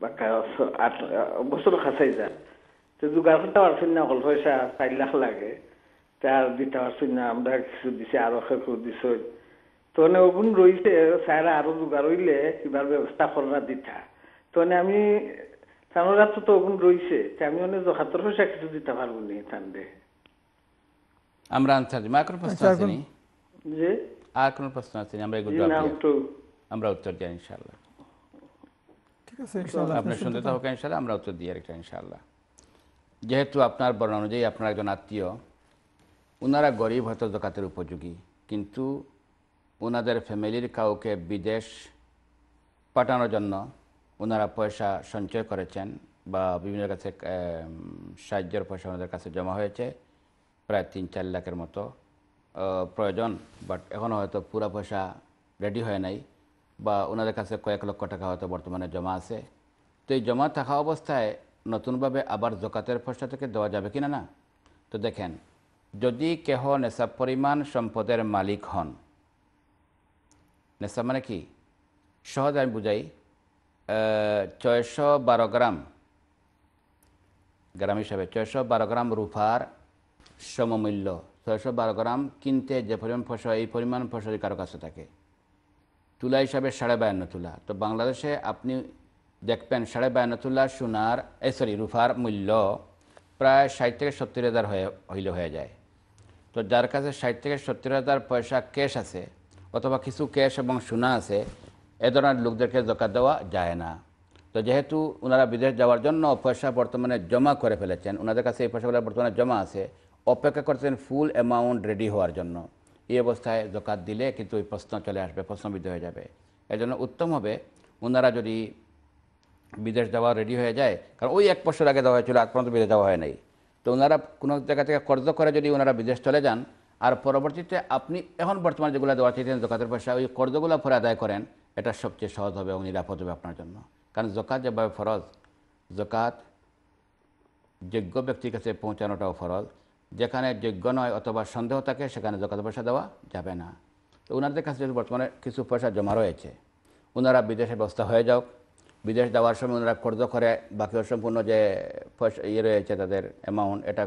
বা আট বছর খাসাই যা তো জোগাড় করতে পারছেন না অকল পয়সা চার লাখ লাগে তার দিতে পারছি না আমরা কিছু দিছি আরো কিছু দিছি তো ওগুন রইছে স্যারা আরো জোগাড় হইলে কিবার ব্যবস্থা কররা দিতা তো আমি তানোরা তো ওগুন রয়েছে আমি অনেক জখাতর পয়সা কিছু দিতে পারবো নি তান্দে আমরা আনসার মাইক্রোফোন আছে নি জি আর কোনো প্রশ্ন আচ্ছা, আছে আমরা এগুলো আমরা উত্তর দিই ইনশাআল্লাহ ঠিক আছে ইনশাআল্লাহ আপনার শুনতে থাকুক ইনশাআল্লাহ আমরা উত্তর দিই আরেকটা ইনশাআল্লাহ যেহেতু আপনার বর্ণনা অনুযায়ী আপনার একজন আত্মীয় ওনারা গরিব হয়তো জকাতের উপযোগী কিন্তু ওনাদের ফ্যামিলির কাউকে বিদেশ পাঠানোর জন্য ওনারা পয়সা সঞ্চয় করেছেন বা বিভিন্ন কাছে সাহায্যের পয়সা ওনাদের কাছে জমা হয়েছে প্রায় তিন চার লাখের মতো প্রয়োজন বাট এখনও হয়তো পুরা পয়সা রেডি হয় নাই বা ওনাদের কাছে কয়েক লক্ষ টাকা হয়তো বর্তমানে জমা আছে তো এই জমা থাকা অবস্থায় নতুনভাবে আবার জোকাতের পয়সা থেকে দেওয়া যাবে কিনা না তো দেখেন যদি কেহ নেশা পরিমাণ সম্পদের মালিক হন নেশা মানে কি সহজ আমি বুঝাই ছয়শো বারো গ্রাম গ্রাম হিসাবে ছয়শো বারো গ্রাম রুফার সমমূল্য ছয়শো বারো গ্রাম কিনতে যে পরিমাণ ফসল এই পরিমাণ ফসল কারো কাছে থাকে তুলা হিসাবে সাড়ে বায়ান্ন তুলা তো বাংলাদেশে আপনি দেখবেন সাড়ে বায়ান্ন তুলা সোনার এ সরি রুফার মূল্য প্রায় ষাট থেকে সত্তর হাজার হয়ে হইলে হয়ে যায় তো যার কাছে ষাট থেকে সত্তর হাজার পয়সা ক্যাশ আছে অথবা কিছু ক্যাশ এবং সোনা আছে এ ধরনের লোকদেরকে জকা দেওয়া যায় না তো যেহেতু ওনারা বিদেশ যাওয়ার জন্য পয়সা বর্তমানে জমা করে ফেলেছেন ওনাদের কাছে এই পয়সাগুলো বর্তমানে জমা আছে অপেক্ষা করছেন ফুল অ্যামাউন্ট রেডি হওয়ার জন্য এই অবস্থায় জকাত দিলে কিন্তু ওই প্রশ্ন চলে আসবে প্রশ্নবিদ্ধ হয়ে যাবে এর জন্য উত্তম হবে ওনারা যদি বিদেশ যাওয়া রেডি হয়ে যায় কারণ ওই এক বছর আগে দেওয়া হয়েছিল আজ পর্যন্ত বিদেশ যাওয়া হয় নাই তো ওনারা কোনো জায়গা থেকে কর্জ করে যদি ওনারা বিদেশ চলে যান আর পরবর্তীতে আপনি এখন বর্তমানে যেগুলো দেওয়া চাইছেন জকাতের পয়সা ওই কর্জগুলো ফরে আদায় করেন এটা সবচেয়ে সহজ হবে এবং নিরাপদ হবে আপনার জন্য কারণ জকাত যেভাবে ফরজ জকাত যোগ্য ব্যক্তির কাছে পৌঁছানোটাও ফরজ যেখানে যোগ্য নয় অথবা সন্দেহ থাকে সেখানে জকাত পয়সা দেওয়া যাবে না তো ওনাদের কাছে যদি বর্তমানে কিছু পয়সা জমা রয়েছে ওনারা বিদেশে ব্যবস্থা হয়ে যাওক বিদেশ দেওয়ার সময় ওনারা কর্জ করে বাকি সম্পূর্ণ যে ইয়ে রয়েছে তাদের অ্যামাউন্ট এটা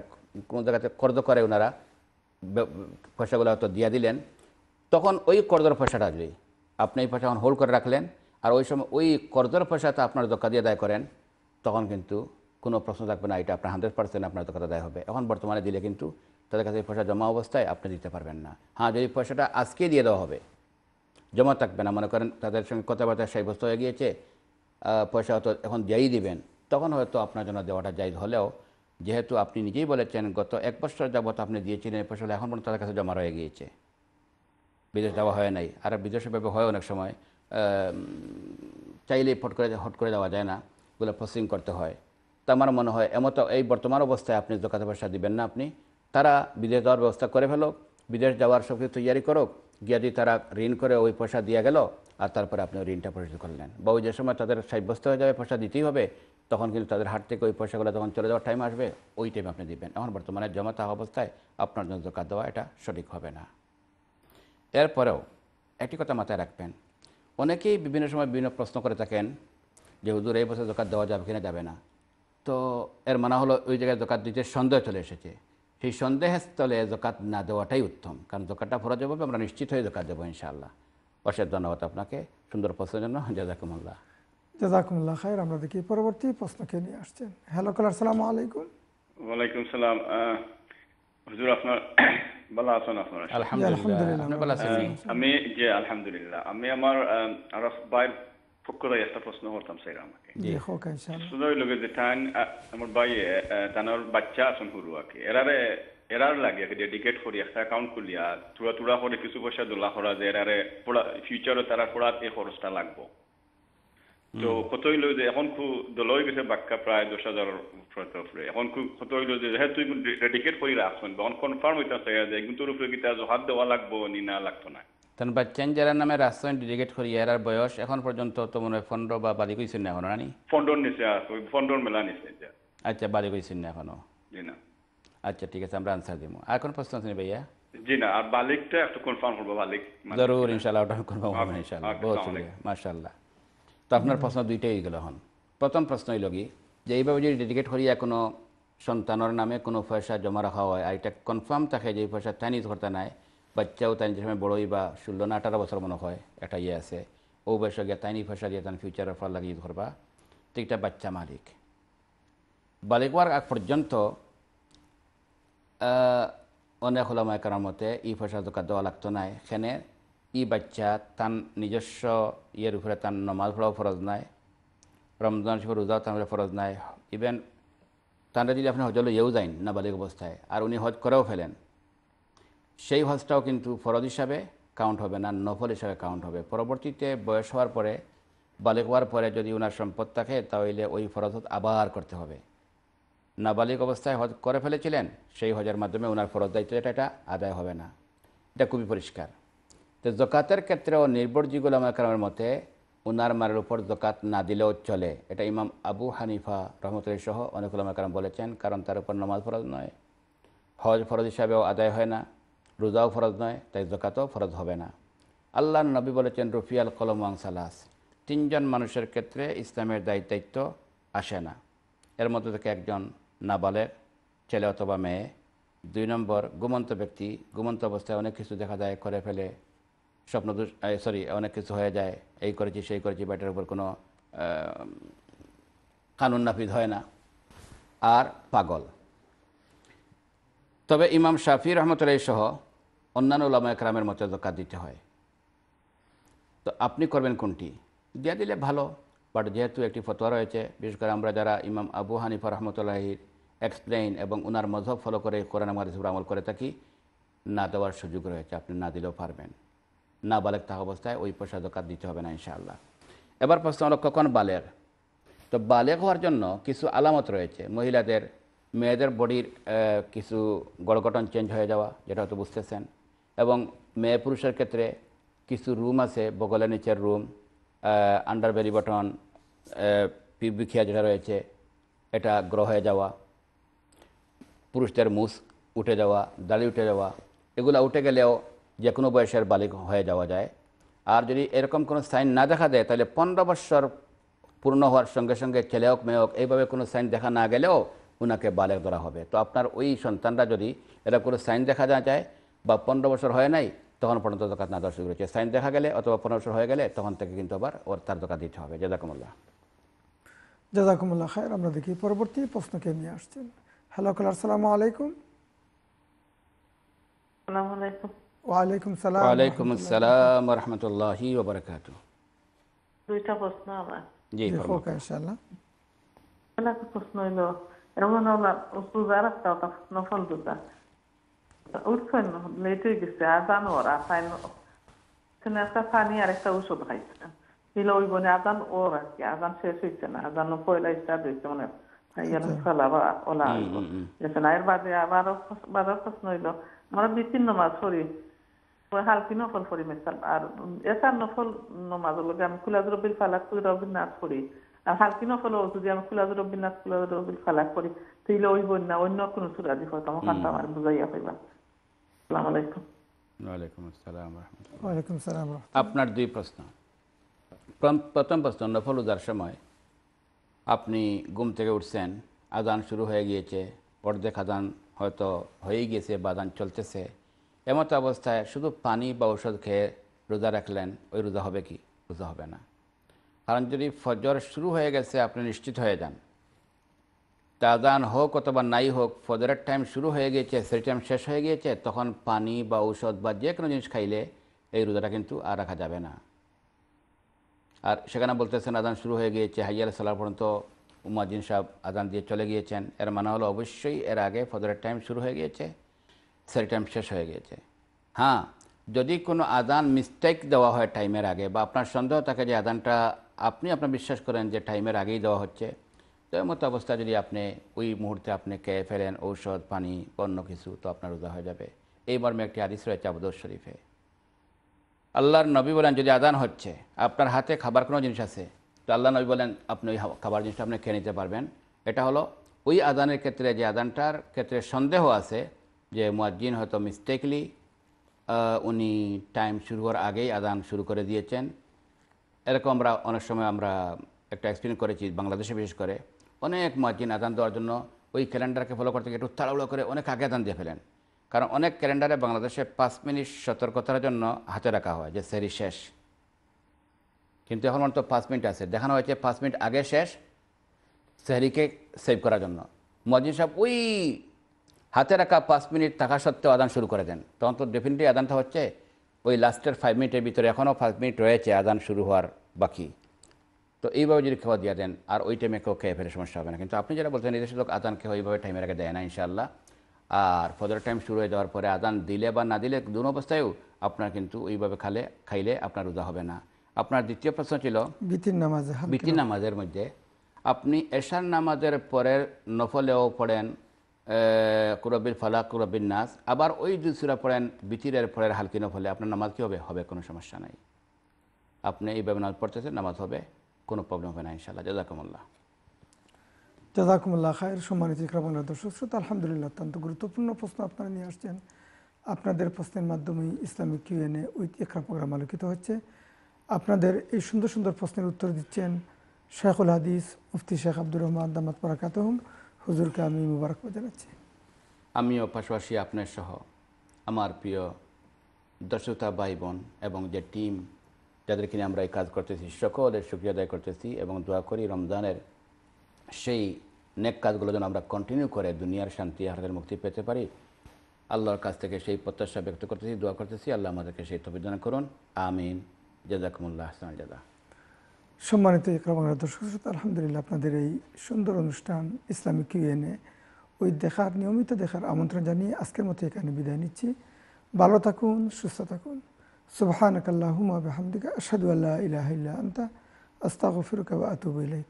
কোনো জায়গাতে কর্জ করে ওনারা পয়সাগুলো হয়তো দিয়ে দিলেন তখন ওই কর্জর পয়সাটা আসবে আপনি এই পয়সা এখন হোল্ড করে রাখলেন আর ওই সময় ওই কর্জর পয়সাটা আপনার দোকা দিয়ে দায় করেন তখন কিন্তু কোনো প্রশ্ন থাকবে না এটা আপনার হান্ড্রেড পার্সেন্ট আপনার দোকা দেয় হবে এখন বর্তমানে দিলে কিন্তু তাদের কাছে পয়সা জমা অবস্থায় আপনি দিতে পারবেন না হ্যাঁ যদি পয়সাটা আজকেই দিয়ে দেওয়া হবে জমা থাকবে না মনে করেন তাদের সঙ্গে কথাবার্তা সাব্যস্ত হয়ে গিয়েছে পয়সা হয়তো এখন দিয়েই দিবেন তখন হয়তো আপনার জন্য দেওয়াটা যাই হলেও যেহেতু আপনি নিজেই বলেছেন গত এক বছর যাবৎ আপনি দিয়েছিলেন পয়সাগুলো এখন পর্যন্ত তাদের কাছে জমা রয়ে গিয়েছে বিদেশ দেওয়া হয় নাই আর ভাবে হয় অনেক সময় চাইলেই ফট করে হট করে দেওয়া যায় না ওগুলো প্রসেসিং করতে হয় তা আমার মনে হয় এমত এই বর্তমান অবস্থায় আপনি দোকানে পয়সা দিবেন না আপনি তারা বিদেশ যাওয়ার ব্যবস্থা করে ফেলো বিদেশ যাওয়ার সব কিছু তৈয়ারি করুক গিয়া যদি তারা ঋণ করে ওই পয়সা দিয়ে গেল আর তারপরে আপনি ঋণটা পরিশোধ করলেন বা ওই যে সময় তাদের সাব্যস্ত হয়ে যাবে পয়সা দিতেই হবে তখন কিন্তু তাদের হাট থেকে ওই পয়সাগুলো তখন চলে যাওয়ার টাইম আসবে ওই টাইমে আপনি দিবেন এখন বর্তমানে জমা থাকা অবস্থায় আপনার জন্য জোকা দেওয়া এটা সঠিক হবে না এরপরেও একটি কথা মাথায় রাখবেন অনেকেই বিভিন্ন সময় বিভিন্ন প্রশ্ন করে থাকেন যে হুজুর এই বছর জোকাত দেওয়া যাবে কিনা যাবে না তো এর মানা হলো ওই জায়গায় জোকাত দিতে সন্দেহ চলে এসেছে সেই সন্দেহের স্থলে জোকাত না দেওয়াটাই উত্তম কারণ জোকাটা ফরজ হবে আমরা নিশ্চিত হয়ে জোকাত দেবো ইনশাআল্লাহ অশেষ ধন্যবাদ আপনাকে সুন্দর প্রশ্নের জন্য জাজাকুমুল্লাহ জাজাকুমুল্লাহ খায়ের আমরা দেখি পরবর্তী প্রশ্নকে নিয়ে আসছেন হ্যালো কলার সালাম আলাইকুম ওয়ালাইকুম সালাম হুজুর আপনার *coughs* ভালো আছেন আপনার আলহামদুলিল্লাহ আমি যে আলহামদুলিল্লাহ আমি আমার আরফ ভাই পক্ষ থেকে একটা প্রশ্ন করতাম স্যার আমাকে জি হোক ইনশাআল্লাহ শুধু লগে যে টান আমার ভাই টানোর বাচ্চা আছেন হুরু আকে এরারে এরার লাগে ডেডিকেট করি একটা অ্যাকাউন্ট খুলিয়া তুরা তুরা করে কিছু পয়সা দোলা করা যে এরারে পড়া ফিউচারে তারা পড়ার এই খরচটা লাগবো তো কতই লই যে এখন খু দলই গেছে বাক্যা প্রায় দশ হাজারের উপরে এখন খু কতই লই যে হ্যাঁ তুই ডেডিকেট করি রাখছেন এখন কনফার্ম হইতে আছে যে কিন্তু উপরে কি তার হাত দেওয়া লাগবো নি না লাগতো না বাচ্চান নামে রাস্তায় ডেডিকেট কৰি এরার বয়স এখন পৰ্যন্ত তো মনে বা বাড়ি কইছেন আচ্ছা, না এখনো নানি ফণ্ডৰ নিচে পনেরোর মেলা আচ্ছা বাড়ি কইছেন না এখনো আচ্ছা ঠিক আছে আমরা আনসার দিব আর কোন প্রশ্ন আছে ভাইয়া জি না আর বালিকটা একটু কনফার্ম করবো বালিক মানে জরুর ইনশাল্লাহ ওটা কনফার্ম করবো ইনশাল্লাহ বহুত শুক্রিয়া মাশাল্লাহ তো আপনার প্রশ্ন দুইটাই হয়ে গেল হন প্রথম প্রশ্ন হইল কি যে এইভাবে যদি ডেডিকেট করিয়া কোনো সন্তানের নামে কোনো পয়সা জমা রাখা হয় আর এটা কনফার্ম থাকে যে পয়সা তাই নিজ করতে নাই বাচ্চাও তাই সময় বড়ই বা ষোলো না আঠারো বছর মনে হয় একটা ইয়ে আছে ও বয়সে গিয়ে তাই পয়সা দিয়ে তার ফিউচারের ফল লাগিয়ে ধরবা তো এটা বাচ্চা মালিক বালিক হওয়ার আগ পর্যন্ত অনেক করার মতে ই পয়সা দোকান দেওয়া লাগতো নাই সেখানে ই বাচ্চা তার নিজস্ব ইয়ের উপরে তার নমাজ পড়াও ফরজ নাই রমজান শিব রোজাও তার ফরজ নাই ইভেন তারা যদি আপনি হজলে ইয়েও যাইন নাবালিক অবস্থায় আর উনি হজ করেও ফেলেন সেই হজটাও কিন্তু ফরজ হিসাবে কাউন্ট হবে না নফল হিসাবে কাউন্ট হবে পরবর্তীতে বয়স হওয়ার পরে বালিক হওয়ার পরে যদি ওনার সম্পদ থাকে তাহলে ওই ফরজ আবার করতে হবে নাবালিক অবস্থায় হজ করে ফেলেছিলেন সেই হজের মাধ্যমে ওনার ফরজ দায়িত্ব এটা এটা আদায় হবে না এটা খুবই পরিষ্কার তো জকাতের ক্ষেত্রেও নির্ভরযোগ্য আমার কারণের মতে উনার মারের উপর জকাত না দিলেও চলে এটা ইমাম আবু হানিফা রহমতুল্লি সহ অনেক আমার কারণ বলেছেন কারণ তার উপর নমাজ ফরজ নয় হজ ফরজ হিসাবেও আদায় হয় না রোজাও ফরজ নয় তাই জকাতও ফরজ হবে না আল্লাহ নবী বলেছেন রফিয়াল কলমান সালাস তিনজন মানুষের ক্ষেত্রে ইসলামের দায়িত্ব আসে না এর মধ্যে থেকে একজন নাবালেক ছেলে অথবা মেয়ে দুই নম্বর গুমন্ত ব্যক্তি গুমন্ত অবস্থায় অনেক কিছু দেখা যায় করে ফেলে স্বপ্ন সরি অনেক কিছু হয়ে যায় এই করেছি সেই করেছি ব্যাটের উপর কোনো কানুন নাফিদ হয় না আর পাগল তবে ইমাম শাফি রহমতুল্লাহ সহ অন্যান্য লামা একরামের মতো জকাত দিতে হয় তো আপনি করবেন কোনটি দিয়ে দিলে ভালো বাট যেহেতু একটি ফতোয়া রয়েছে বিশেষ করে আমরা যারা ইমাম আবু হানিফা রহমতুল্লাহির এক্সপ্লেইন এবং ওনার মজহব ফলো করে কোরআন আমাদের উপর আমল করে থাকি না দেওয়ার সুযোগ রয়েছে আপনি না দিলেও পারবেন না বালেক থাকা অবস্থায় ওই পয়সা দোকান দিতে হবে না ইনশাআল্লাহ এবার প্রশ্ন হলো কখন বালের তো বালেক হওয়ার জন্য কিছু আলামত রয়েছে মহিলাদের মেয়েদের বডির কিছু গড়গঠন চেঞ্জ হয়ে যাওয়া যেটা হয়তো বুঝতেছেন এবং মেয়ে পুরুষের ক্ষেত্রে কিছু রুম আছে বগলের নিচের রুম আন্ডার বেলি বটন পিবিখিয়া যেটা রয়েছে এটা গ্রহ হয়ে যাওয়া পুরুষদের মুস উঠে যাওয়া দাড়ি উঠে যাওয়া এগুলো উঠে গেলেও যে কোনো বয়সের বালিক হয়ে যাওয়া যায় আর যদি এরকম কোনো সাইন না দেখা দেয় তাহলে পনেরো বৎসর পূর্ণ হওয়ার সঙ্গে সঙ্গে ছেলে হোক মেয়ে হোক এইভাবে কোনো সাইন দেখা না গেলেও ওনাকে বালেক ধরা হবে তো আপনার ওই সন্তানরা যদি এরা কোনো সাইন দেখা না যায় বা পনেরো বছর হয় নাই তখন পর্যন্ত দোকান না দর্শক রয়েছে সাইন দেখা গেলে অথবা পনেরো বছর হয়ে গেলে তখন থেকে কিন্তু আবার ওর তার দোকান দিতে হবে জাজাকুমুল্লাহ জাজাকুমুল্লাহ খায়ের আমরা দেখি পরবর্তী প্রশ্নকে নিয়ে আসছেন হ্যালো কলার সালামু আলাইকুম আসসালামু আলাইকুম ওয়ালাইকুম সালাম ওয়ালাইকুম আসসালাম ওয়া রাহমাতুল্লাহি ওয়া বারাকাতুহু দুইটা প্রশ্ন আমার জি ওকে ইনশাআল্লাহ অনেক প্রশ্ন হলো এমন আমরা উসুল জারাক তাও তা নফল দুটা উঠছেন লেট হয়ে গেছে আজান ওর আসাইন সেখানে একটা পানি আর একটা ওষুধ খাইছে দিলে ওই বনে আজান ওর আর কি আজান শেষ হয়েছে না আজান পয়লা স্টার্ট হয়েছে অনেক বাদে আবারও বারো প্রশ্ন হইল হালকি নফল পড়ি মেসাল আর এসার নফল নমাজ আমি খুলা রবিল ফালাক খুলে রবিল নাচ আর হালকি নফল যদি আমি খুলা রবিল খুলা রবিল ফালাক করি তাইলে ওই অন্য কোনো সুরা দিব তোমার কান্তা আমার বুঝাইয়া পাইবা আসসালামু আলাইকুম আপনার দুই প্রশ্ন প্রথম প্রশ্ন নফল উদার সময় আপনি ঘুম থেকে উঠছেন আজান শুরু হয়ে গিয়েছে পর্দেক আজান হয়তো হয়ে গিয়েছে বা আজান চলতেছে এমত অবস্থায় শুধু পানি বা ঔষধ খেয়ে রোজা রাখলেন ওই রোজা হবে কি রোজা হবে না কারণ যদি ফজর শুরু হয়ে গেছে আপনি নিশ্চিত হয়ে যান তা আজান হোক অথবা নাই হোক ফজরের টাইম শুরু হয়ে গিয়েছে সেই টাইম শেষ হয়ে গিয়েছে তখন পানি বা ঔষধ বা যে কোনো জিনিস খাইলে এই রোজাটা কিন্তু আর রাখা যাবে না আর সেখানে বলতেছেন আজান শুরু হয়ে গিয়েছে হাইয়া সাল্লাহ পর্যন্ত উমাজিন সাহেব আজান দিয়ে চলে গিয়েছেন এর মানে হলো অবশ্যই এর আগে ফজরের টাইম শুরু হয়ে গিয়েছে সেরি টাইম শেষ হয়ে গিয়েছে হ্যাঁ যদি কোনো আদান মিস্টেক দেওয়া হয় টাইমের আগে বা আপনার সন্দেহ থাকে যে আদানটা আপনি আপনার বিশ্বাস করেন যে টাইমের আগেই দেওয়া হচ্ছে তো মতো অবস্থা যদি আপনি ওই মুহূর্তে আপনি খেয়ে ফেলেন ঔষধ পানি অন্য কিছু তো আপনার রোজা হয়ে যাবে এইবার মেয়ে একটি আদিস রয়েছে আবদুল শরীফে আল্লাহর নবী বলেন যদি আদান হচ্ছে আপনার হাতে খাবার কোনো জিনিস আছে তো আল্লাহ নবী বলেন আপনি ওই খাবার জিনিসটা আপনি খেয়ে নিতে পারবেন এটা হলো ওই আদানের ক্ষেত্রে যে আদানটার ক্ষেত্রে সন্দেহ আছে যে মুয়াজ্জিন হয়তো মিস্টেকলি উনি টাইম শুরু হওয়ার আগেই আদান শুরু করে দিয়েছেন এরকম আমরা অনেক সময় আমরা একটা এক্সপ্লেন করেছি বাংলাদেশে বিশেষ করে অনেক মুয়াজ্জিন আদান দেওয়ার জন্য ওই ক্যালেন্ডারকে ফলো করতে গিয়ে একটু তাড়াহুড়ো করে অনেক আগে আদান দিয়ে ফেলেন কারণ অনেক ক্যালেন্ডারে বাংলাদেশে পাঁচ মিনিট সতর্কতার জন্য হাতে রাখা হয় যে সেরি শেষ কিন্তু এখন তো পাঁচ মিনিট আছে দেখানো হয়েছে পাঁচ মিনিট আগে শেষ সেহরিকে সেভ করার জন্য মজিদ সাহেব ওই হাতে রাখা পাঁচ মিনিট থাকা সত্ত্বেও আদান শুরু করে দেন তখন তো ডেফিনেটলি আদানটা হচ্ছে ওই লাস্টের ফাইভ মিনিটের ভিতরে এখনও ফাইভ মিনিট রয়েছে আদান শুরু হওয়ার বাকি তো এইভাবে যদি খাওয়া দিয়ে দেন আর ওই টাইমে কেউ খেয়ে ফেলে সমস্যা হবে না কিন্তু আপনি যেটা বলছেন এই দেশের লোক আদান খেয়ে ওইভাবে টাইমের আগে দেয় না ইনশাআল্লাহ আর ফজর টাইম শুরু হয়ে যাওয়ার পরে আজান দিলে বা না দিলে দু অবস্থায়ও আপনার কিন্তু ওইভাবে খালে খাইলে আপনার রোজা হবে না আপনার দ্বিতীয় প্রশ্ন ছিল বিতির নামাজ বিতির নামাজের মধ্যে আপনি এশার নামাজের পরের নফলেও পড়েন কুরবির ফলা কুরবির নাস আবার ওই দুই সুরা পড়েন বিতিরের পরের হালকি নফলে আপনার নামাজ কী হবে হবে কোনো সমস্যা নাই আপনি এইভাবে নামাজ পড়তেছেন নামাজ হবে কোনো প্রবলেম হবে না ইনশাআল্লাহ জাজাকুমুল্লাহ জাজাকুমুল্লাহ খায়ের সম্মানিত ইকরামাল্লাহ দর্শক শ্রোতা আলহামদুলিল্লাহ অত্যন্ত গুরুত্বপূর্ণ প্রশ্ন আপনারা নিয়ে আসছেন আপনাদের প্রশ্নের মাধ্যমে Islamic QNA with Iqra programme আলোকিত হচ্ছে আপনাদের এই সুন্দর সুন্দর প্রশ্নের উত্তর দিচ্ছেন শেখুল হাদিস মুফতি শেখ আব্দুর রহমান দামাত পরাকাতহম হুজুরকে আমি মুবারকবাদ জানাচ্ছি আমিও পাশাপাশি আপনার সহ আমার প্রিয় দর্শকতা ভাই বোন এবং যে টিম যাদেরকে নিয়ে আমরা এই কাজ করতেছি সকলের শুক্রিয়া আদায় করতেছি এবং দোয়া করি রমজানের সেই নেক কাজগুলো যেন আমরা কন্টিনিউ করে দুনিয়ার শান্তি হারাদের মুক্তি পেতে পারি আল্লাহর কাছ থেকে সেই প্রত্যাশা ব্যক্ত করতেছি দোয়া করতেছি আল্লাহ আমাদেরকে সেই তবিদান করুন আমিন জাজাকুমুল্লাহ হাসান জাদা সম্মানিত ইকরামের দর্শক আলহামদুলিল্লাহ আপনাদের এই সুন্দর অনুষ্ঠান ইসলামিক কিউএনএ ওই দেখার নিয়মিত দেখার আমন্ত্রণ জানিয়ে আজকের মতো এখানে বিদায় নিচ্ছি ভালো থাকুন সুস্থ থাকুন সুবাহানকাল্লাহুমা হামদিকা আসাদু আল্লাহ ইলাহ আন্তা আস্তাগফিরুকা আতুবু ইলাইক